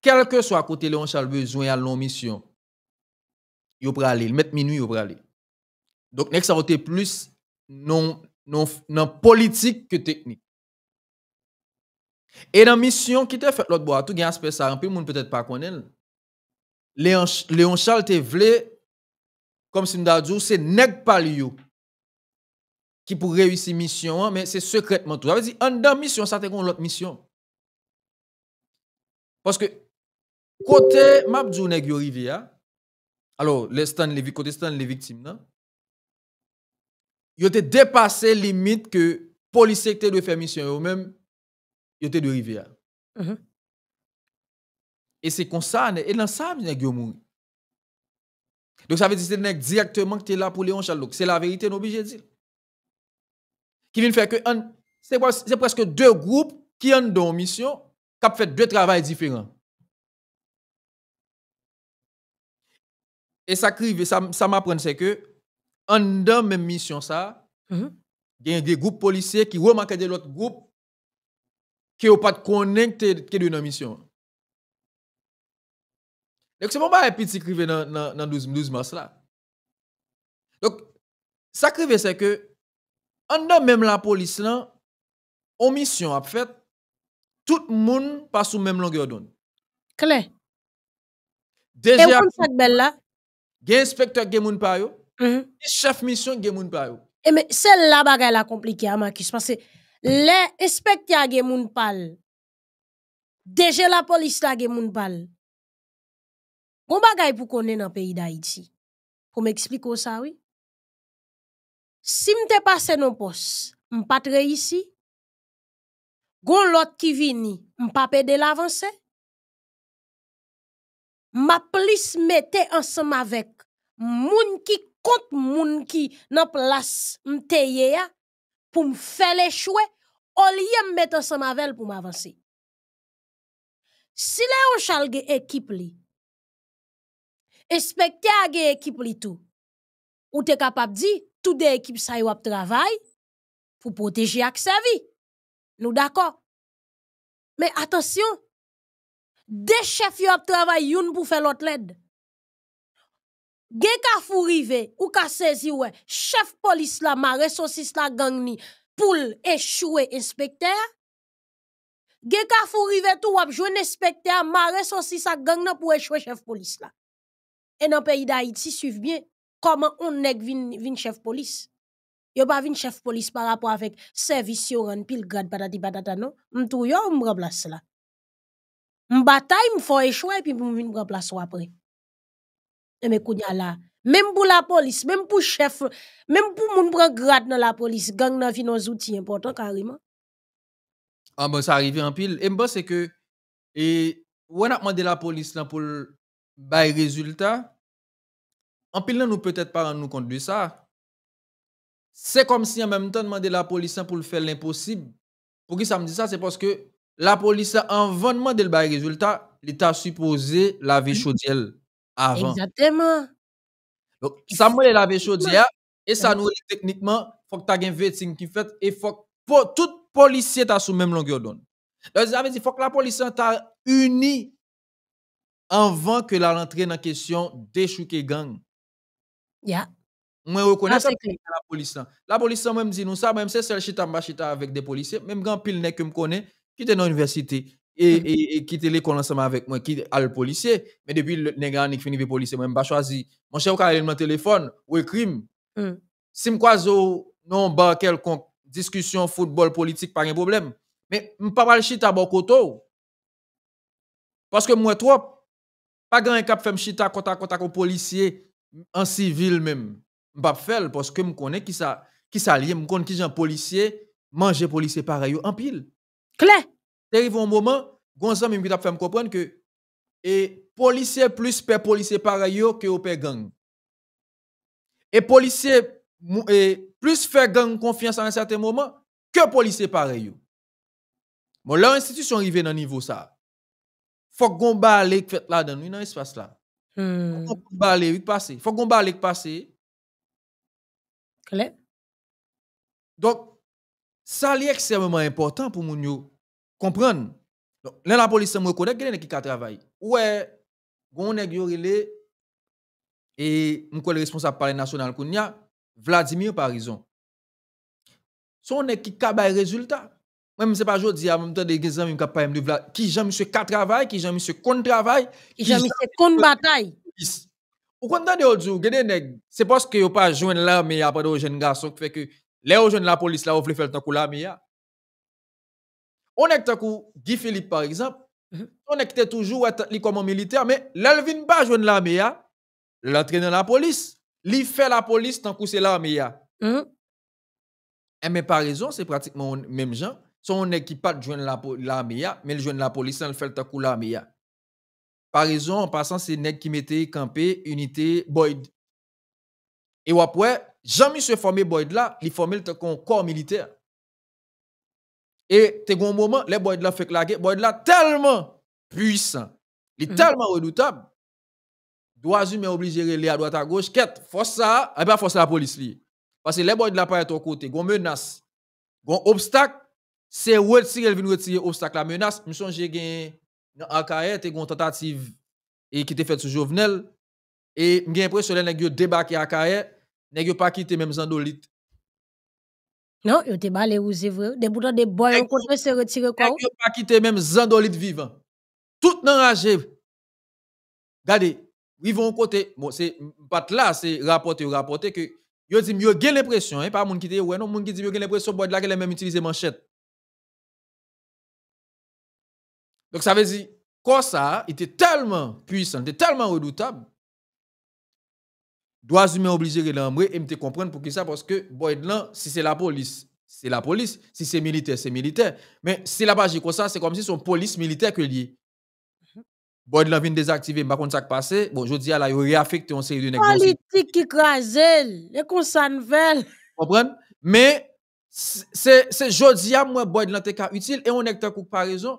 Quel que soit côté Léon Charles besoin à long mission, il peut aller, mettre minuit, il peut aller. Donc, next ça vous plus non non la politique que technique et dans la mission qui te fait l'autre bois tout le aspect ça en plus monde peut-être pas connait leon leon salte vle comme si me ta dit, c'est nèg qui pour réussir mission hein, mais c'est secrètement tout ça dit dire en dans mission ça te gound l'autre mission parce que côté m'a dire nèg rivière hein. alors les stand les victimes non ils ont dépassé limite que police te de faire mission eux-mêmes, ils de rivière. Et c'est comme ça, et dans ça, ils ont Donc ça veut dire que c'est directement que tu es là pour Léon Charles. C'est la vérité, nous obligé de dire. Qui vient faire que c'est presque deux groupes qui ont dans mission, qui ont fait deux travaux différents. Et ça ça, ça m'apprend, c'est que en dans même mission ça, mhm. il y a des groupes policiers qui remarquent de l'autre groupe qui n'ont pas de connecté qui de la mission. Donc, c'est pas un petit qui dans, dans, dans 12, mars là. Donc, ça c'est que, en dans même la police là, en mission tout le monde passe sous même longueur d'onde. Claire. Déjà, il y fait belle là? inspecteur qui moun pa Mhm. Chef mission gen moun pa yo. Eh mais celle la bagay la komplike hein, a parce que le inspektya gen moun pal, deje la police la gen moun pal, Bon bagay pou konen nan pays d'Haïti. Pour Pou ça sa, oui? Si mte passé nan pos, m patre ici, gon lot qui vini, m pape de l'avanse, ma police mette ensemble avec moun ki contre monde qui nan place m'teye pour me faire l'échouer au lieu me mettre ensemble avec pour m'avancer. Si au Chalge équipe li, inspecteur a équipe li tout, on te capable di, tout de équipe sa yop travail pour protéger ak sa vie. Nous d'accord. Mais attention, des chefs yop travail une pour faire l'autre l'aide. Ge ka furi ve, ou ka sezi we, chef polis la, mare sosis la gang ni, pou l'echoue inspektè. Ge ka furi ve, tou wap jwen inspektè, mare sosis la gang nan pou echoue chef polis la. E nan peyi da iti, suivi bien, koman on nek vin chef polis. Yo pa vin chef polis par rapport avèk servisyon, pilgrad, patati patata nan, m tou yo non? m mreblase la. M batay m fò echoue, pi m vin mreblase wapre. Eh, même pour la police, même pour chef, même pour moun prend grade dans la police, gang nan fin nos outils importants carrément. Ah ben ça arrive en pile. Et ben c'est que, et, on a demandé la police là pour bail résultat. En pile, nous peut-être pas nous compte de ça. C'est comme si en même temps, demander la police pour faire l'impossible. Pour qui ça me dit ça, c'est parce que la police, en vendant demander le bail résultat, l'État supposé la vie mm. chaudière. Exactement. Donc, ça m'a lavé chaudière et ça nous dit, techniquement, il faut que tu aies un vetting qui fait et faut que pour, tout policier t'a sous même longueur d'onde. Donc, ça veut dire faut que la police soit unie avant que la rentrée dans la question d'échouer gang. Yeah. Moi, je reconnais ah, ça, la police. La police, même dit nous ça, même c'est seul chita avec des policiers, même grand pile que me connaît, qui est dans l'université, et, quitter l'école ensemble avec moi, qui a le policier. Mais depuis le qui fini le policier, moi, je pas choisi. Mon cher, quand il mon téléphone, ou crime. Mm. Si je croise non, bah, quelconque discussion, football, politique, pas un problème. Mais je ne pas le chita à Parce que moi, trop, pas grand cap faire chita contre contre un policier, en civil même. Je pas faire parce que je connais qui ça, qui ça lié, je connais qui j'ai un policier, manger policier pareil en pile. Claire. C'est arrivé un moment, Gonzam même qui t'a fait me comprendre que et policier plus paix policier pareil que au paix gang. Et policier et plus fait gang confiance à un certain moment que policier pareil. Bon, leur institution arrive dans niveau ça. Faut qu'on balle qui fait là dans dans espace là. Hmm. Faut qu'on balle qui passe. Faut qu'on balle qui Claire. Donc ça est extrêmement important pour moun yo Kompren, lè la polis se mwe konek, gwenè ne ki ka travay? Ouè, gwenè gyorile, e mkwen responsab pale nasyonal koun ya, Vladimir parizon, son ne ki ka bay rezultat? Mwen mse pa jodi, a mwen mte de gizan mwen ka payem de vla, ki jan mse ka travay, ki jan mse kon travay, ki jan mse kon batay. Ou kon ta de ou djou, gwenè nek, se poske yo pa jwen la me ya apade ou jen gasok, feke lè ou jwen la polis la ou vle felta kou la me ya, On est takou Guy Philippe, par exemple. Mhm. On est toujours comme militaire, mais l'Elvin pas joindre l'armée, l'entraîne dans la police. Li fait la police tant que c'est l'armée. Mhm. Et eh, mais par raison, c'est pratiquement le même genre. Son on qui pas de l'armée, mais il de la police, on le fait tant que l'armée. Par raison, en passant, c'est nèg qui mettait campé unité Boyd. Et après, jamais se formé Boyd là, il formé le corps militaire. Et tu un moment, les boys de la fait claquer, boys de la tellement puissant, il est mm-hmm. tellement redoutable, doit humains obligé de aller à droite à gauche, quête, force ça, et eh bien force la police Parce que les boys de la pas à ton côté, gon menace, gon obstacle, c'est retirer, venir retirer obstacle, la menace. Je me suis j'ai en carrière, tu une tentative et qui était faite sur Jovenel. Et j'ai l'impression que les gens débarqué à Ils n'ont pas quitté même Zandolite non, yo te balé ou c'est vrai. Des boutons de boy, on à se retirer quoi. Yo pas quitter même Zandolit vivant. Tout enragé. Regardez, ils vont côté, bon, c'est pas là, c'est rapporté rapporté que yo dit yo gen l'impression, hein, pas moun qui te ouais non, moun qui dit yo gen l'impression boy là qu'elle même utiliser manchette. Donc ça veut dire quoi ça, il était tellement puissant, tellement redoutable Dois-je m'obliger de l'embrer et me comprendre pour qui ça, parce que Boyd si c'est la police, c'est la police. Si c'est militaire, c'est militaire. Mais si la page comme ça, c'est comme si son police militaire que lié. Hmm. Boyd là vient désactiver, par contre ça qui passe, bon, je dis à la, il réaffecté une série de négociations. Politique qui crase, les qu'on s'en Comprendre? Mais, c'est jodi à moi, Boyd là, t'es utile, et on est pas par raison.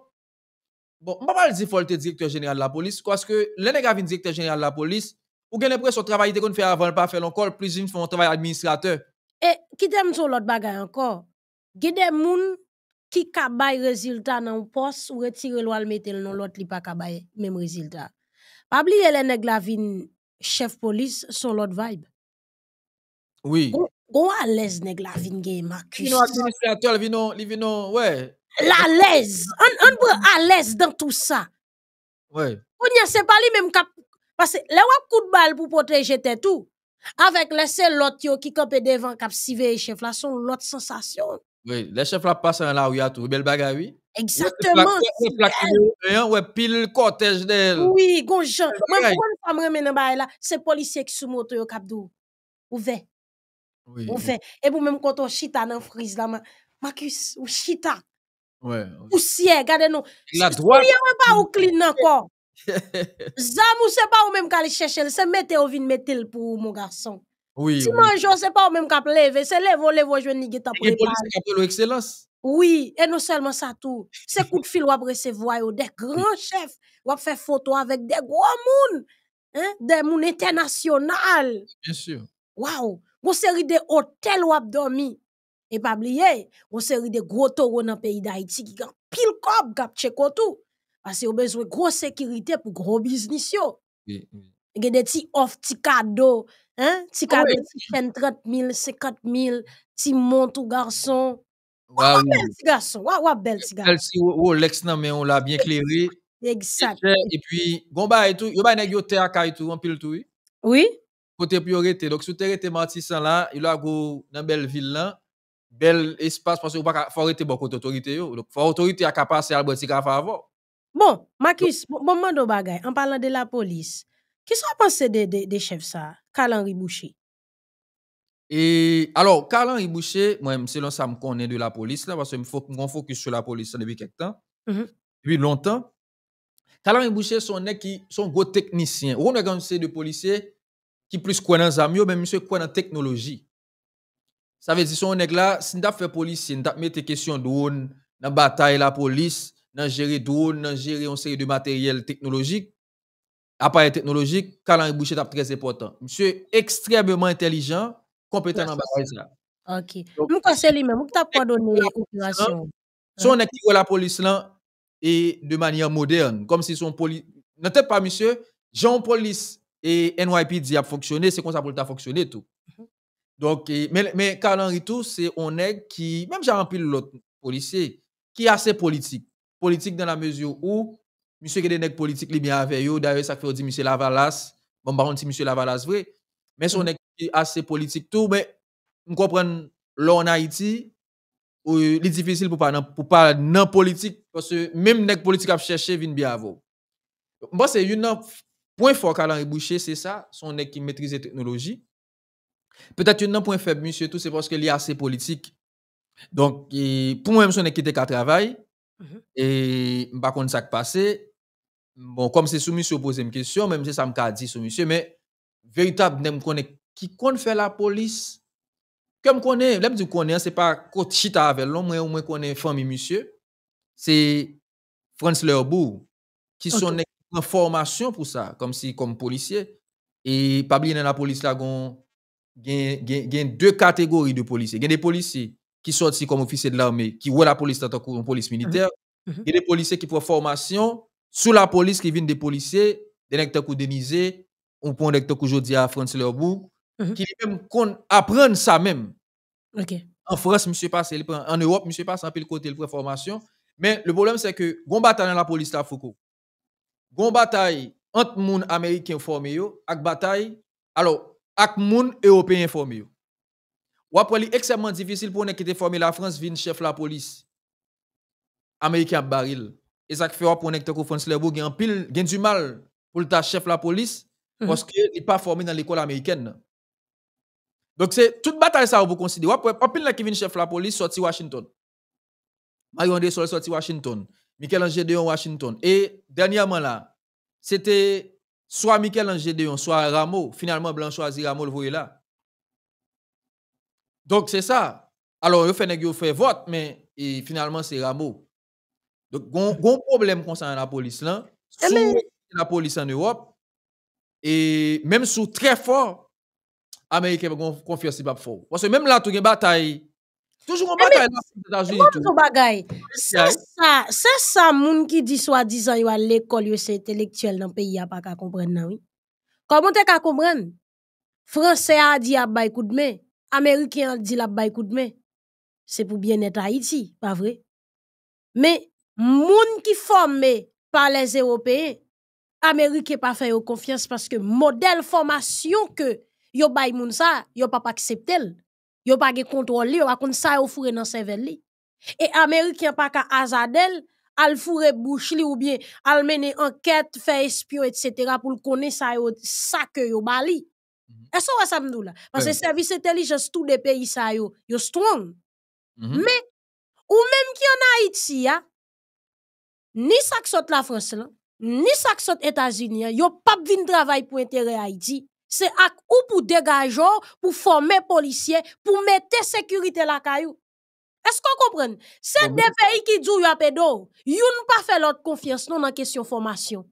Bon, je ne vais pas dire qu'il faut le directeur général de la police, parce que le directeur général de la police, ou gen l'impression travail te fait avant pas faire encore plus une un travail administrateur. Et eh, qui t'aime sur l'autre bagay encore. Gen des moun qui le résultat dans un poste ou retire le l'on dans l'autre li pas le même résultat. Pas oublier les nèg la vin chef police son l'autre vibe. Oui. Gon à l'aise nèg la vin gen Marcus. Vino administrateur, vino, vino, ouais. La l'aise, on on à l'aise dans tout ça. Ouais. On n'y a pas lui même cap parce que le coup de balle pour protéger tout, avec les l'autre qui campe devant, qui s'y chef, là, son l'autre sensation. Oui, les chefs là passent en la ou y a tout, bel bagay, cortège Exactement. Oui, gonjan. Moi, je ne sais pas si là, c'est policier qui sur moto qui Ou Ouvé. Oui. Ouvé. Et vous même quand on chita dans frise là, Marcus, ou chita. Ouais. Ou si, regardez-nous. La droite. Il y a pas au clean encore. Zamou c'est pas ou même qui chercher, c'est mettre ou mettre pour mon garçon. Oui. Tu oui. manjo, c'est pas ou même qui lever, c'est lever ou lever ou je n'y gêta pour l'excellence. Oui, et non seulement ça tout. C'est coup de fil ou après se des grands chefs va faire photo avec des gros monde hein, des monde international. Bien sûr. Wow, vous série des hôtels a dormi Et pas oublier, vous série des gros taureaux dans le pays d'Haïti qui gagne pile cob, gap tout. Parce y a besoin de grosse sécurité pour gros business. Il y a des petits off, petits cadeaux. Hein? Petits ah cadeaux, de 30 000, 50 000, petits ou garçons. Ah, waouh, garçon. Waouh, belle garçon. non, mais on l'a bien clairé. Exact. Et puis, gomba et tout, yo ba nèg yo tout, en tout. Oui. Côté priorité. Donc, si tu es Martissan là, il a go dans belle ville là, bel espace parce que vous beaucoup d'autorité yo. Donc, faut autorité à passer à petit Bon, Marcus, bon, de de en parlant de la police, qu'est-ce pensé des des des chefs, ça, Calanri Boucher? Et alors, henri Boucher, moi-même, selon ça, me connaît de la police, là, parce que je me focus sur la police depuis quelque temps, mm-hmm. depuis longtemps. longtemps. Boucher, son nek qui sont gros techniciens. On a gagné de policiers qui plus quoi dans amio, mais monsieur quoi dans technologie. Ça veut dire, son nek là, si on fait police, si on a mis des questions de dans la bataille, la police, gérer drone, gérer une série de matériel technologique, appareil technologique, henri Boucher très important. Monsieur extrêmement intelligent, compétent dans la OK. Nous lui-même, vous avez coordonné l'opération. Si on la police là et de manière moderne, comme si son police N'est-ce pas monsieur, Jean police et NYPD a fonctionné, c'est comme ça pour le fonctionner tout. Mhm. Donc mais mais henri tout c'est on est qui même j'ai rempli l'autre policier qui est assez politique politique dans la mesure où monsieur qui est politique li bien avec yo d'ailleurs ça fait dire monsieur Lavalas bon par contre monsieur Lavalas vrai mais son mm. est assez politique tout mais on comprend là en Haïti euh, il est difficile pour pas pour non politique parce que même nèg politique a chercher vinn bien avant bon c'est une point fort a Boucher c'est ça son nèg qui maîtrise technologie peut-être un point faible monsieur tout c'est parce qu'il est assez politique donc pour moi son nèg qui était qu'à travail Mhm. Et par bah, contre, ça qui passé, bon, comme c'est soumis monsieur poser une question, même si ça me dit monsieur, mais véritable, qui compte faire la police. Comme connaît, là, je connais, hein, c'est pas Kochita avec l'homme, moi, moi, connais famille monsieur. C'est France Lerbou qui sont en formation pour ça, comme si, comme policier. Et pas oublier dans la police, là, il y a deux catégories de policiers. Il y a des policiers qui sorti comme officier de l'armée, qui voient la police en tant que police mhm. militaire, mhm. il y et des policiers qui font formation sous la police qui viennent des policiers, des ou des Denise, on prend des aujourd'hui à France leur mhm. qui même ça même. En France, monsieur passe, en Europe, monsieur passe en pile côté, il prend formation. Mais le problème, c'est que, gon bataille dans la police à Foucault. Gon bataille entre les Américains formé avec les bataille, alors, européen formé ou après, c'est extrêmement difficile pour nous qui formé la France, venir chef la police. Américain baril. Et ça fait pour nous qui France il pile, il du mal pour le chef la police, parce qu'il n'est pas formé dans l'école américaine. Donc, c'est toute bataille ça vous considérez. Ou après, là qui vient chef la police, sorti Washington. Marion Desol sorti Washington. Michel-Ange Deon Washington. Et dernièrement là, c'était soit Michel-Ange Deon, soit Rameau. Finalement, Blanc choisit Rameau, le voyez là. Donc, c'est ça. Alors, il fait vote, mais finalement, c'est Rameau. Donc, il y un problème concernant la police là. Eh, sous la police en Europe, et même sous très fort, Américains va confier pas Parce que même là, tout une bataille. Toujours en eh, bataille dans la états C'est ça, c'est hein. ça, moun qui dit soi-disant, yo à l'école, yo c'est intellectuel dans le pays, a pas qu'à comprendre, Comment tu qu'à comprendre? Français a dit, a bah, écoute, mais. Américain dit la bay coup de C'est pour bien-être Haïti, pas vrai? Mais, moun qui formé par les Européens, Américains pas fait confiance parce que modèle formation que yo bay moun sa, yo pas accepté. Yo pas contrôlé, yo kon sa yo foure dans cervelle li. Et Américain pas ka azadel, al foure bouche li ou bien al mené enquête, faire espion, etc. pour le connaître ça, sa que yo bali. Est-ce ça, ça me dire. Parce que le service intelligence, tout des pays, ça, yo, yo strong. Mais, ou même qui en Haïti, ni ça que saute la France, ni ça que saute États-Unis, yo pas de travail pour intérêt Haïti. C'est ou pour dégager, pour former policiers, pour mettre sécurité la caillou. Est-ce qu'on comprend? C'est des pays qui disent, yo, pas fait l'autre confiance, non, dans la question formation.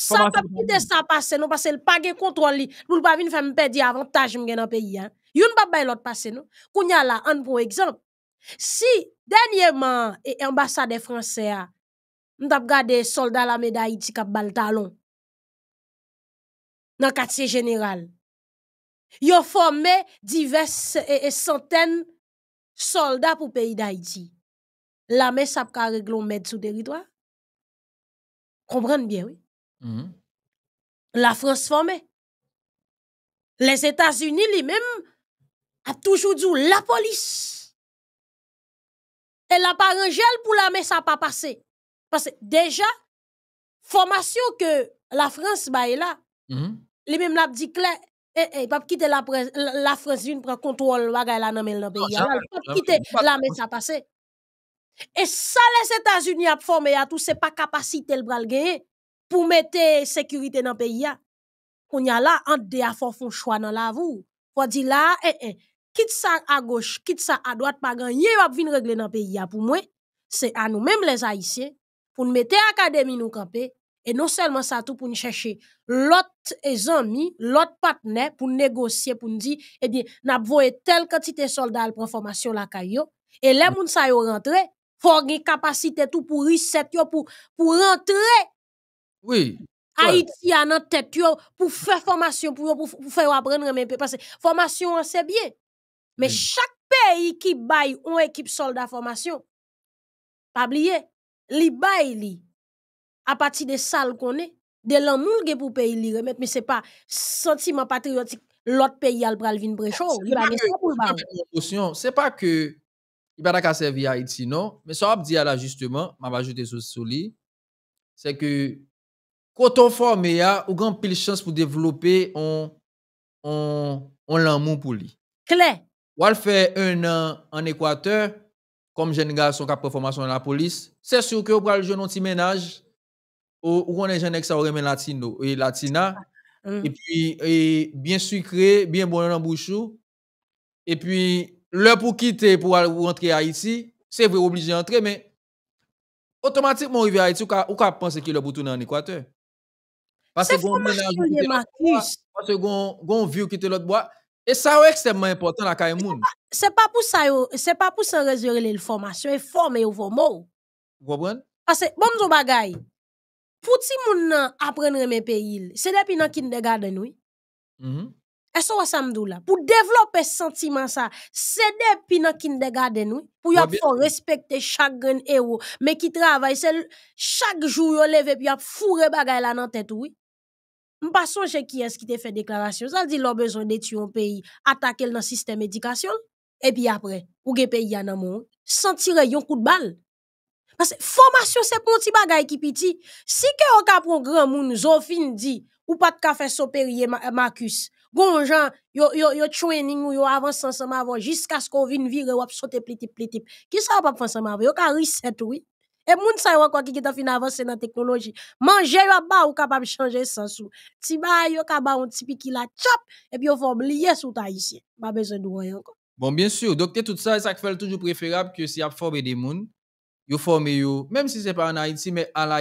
Ça, papier de sang passer, nous passer le pas contrôle, nous pas venir faire perdre avantage dans le pays. Hein? Yon pas bay l'autre passé nous. Kounya la, un bon exemple. Si, dernièrement, et ambassade français, ah, nous avons gardé soldat la médaille qui talon dans le quartier général. ils ont formé diverses et, et centaines soldats pour le pays d'Haïti. La mais ça peut régler un sous territoire. Comprenez bien, oui. Mhm. La France formée. Les États-Unis lui-même a toujours dit la police. Elle la pas rangé pour la mais ça pas passé. Parce que déjà, formation que la France a là, mhm. les mêmes l'a dit clair, eh, eh, pas quitter la, la France pour prendre contrôle elle la dans le pays. Pas quitter la mais ça passé. Et ça, les États-Unis a formé à tout, c'est pas capacité le bras pour mettre sécurité dans le pays. On y a là, en deux, à un choix dans la vous. Faut là, eh, eh, quitte ça à gauche, quitte ça à droite, pas gagner, va venir régler dans le pays. Pour moi, c'est à nous mêmes les Haïtiens, pour nous mettre l'académie nous camper. Et non seulement ça, tout pour nous chercher l'autre ami, l'autre partenaire, pour négocier, pour nous dire, eh bien, nous avons telle quantité de soldats pour formation la caillou. Et les mm. gens ça sont rentrés, il faut avoir une capacité tout pour réussir pour, pour rentrer oui. Haïti a nan tête pour faire formation pour pour faire apprendre même parce formation c'est bien. Mais chaque pays qui baille une équipe soldat formation pas oublier li baille à partir de salles qu'on est de l'amour que pour pays li remettre mais c'est pas sentiment patriotique l'autre pays le le li pas C'est pas que il va pas servir Haïti non, mais ça a dit là justement, m'a ajouté sur c'est que quand on forme, on a une chance pour développer un, un, l'amour pour lui. Claire. Ou elle fait un an en Équateur, comme jeune garçon qui a formation dans la police, c'est sûr que vous pouvez jouer un ménage ou on est jeune ça qui même latino et latina mm. et puis et bien sucré bien bon dans bouche. et puis l'heure pour quitter pour rentrer à Haïti c'est vrai obligé d'entrer mais automatiquement arrivé à Haïti ou pensez penser qu'il le tourner en équateur parce que gon ménage vieux qui était l'autre bois et ça est extrêmement important la caille Ce C'est pas pour ça c'est pas pour ça résoudre les formations et former vos mots. Vous comprenez Parce que bon zo bagay. Pour si moun apprendre mes pays, c'est depuis nan kindergarten oui. Mhm. Est-ce que ça me pour développer ce sentiment ça c'est depuis dans kindergarten oui pour y Pour respecter chaque grand héros mais qui travaille c'est chaque jour yo lever puis y a fourré bagaille là dans tête oui Mpa sonje qui est qui te fait déclaration Ça dit de de deti yon pays, attaquer dans système éducation. et puis après, ou ge peyi yon moun, sentire yon kout bal. formation, c'est pour un petit bagay qui piti. Si ke ou ka grand moun, zofin dit, ou pas de café soperiye Marcus. gon jan, yo, yo, yo training ou yo jusqu'à jusqu'à qu'on qu'on virer ou petit plitip plitip. sa faire Yo ka oui. Et moun sa yon kwa ki ki ta fin avance nan technologie. Manje yon ba ou kapab changer sans sou. Ti ba yon kaba on tipi ki la chop, et pi yon fò les sou ta isye. Ba bezon dou Bon, bien sûr, donc tout ça, ça fait toujours préférable que si y a formé des gens, vous formez yo, même si ce n'est pas en Haïti, mais à la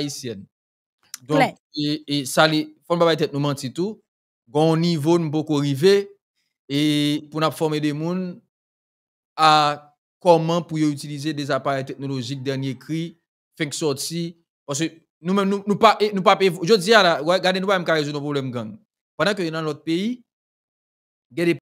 Donc, et, et ça, il faut pas être nous mentir tout. Bon niveau, nous beaucoup arriver. Et pour nous former des gens, à comment pour utiliser des appareils technologiques, dernier cri, fin sorti. Parce que nous-mêmes, nous ne eh, nous, pas payer. Je dis à la, regardez, nous ne pouvons pas résoudre nos problèmes gang. Pendant que dans l'autre pays, il y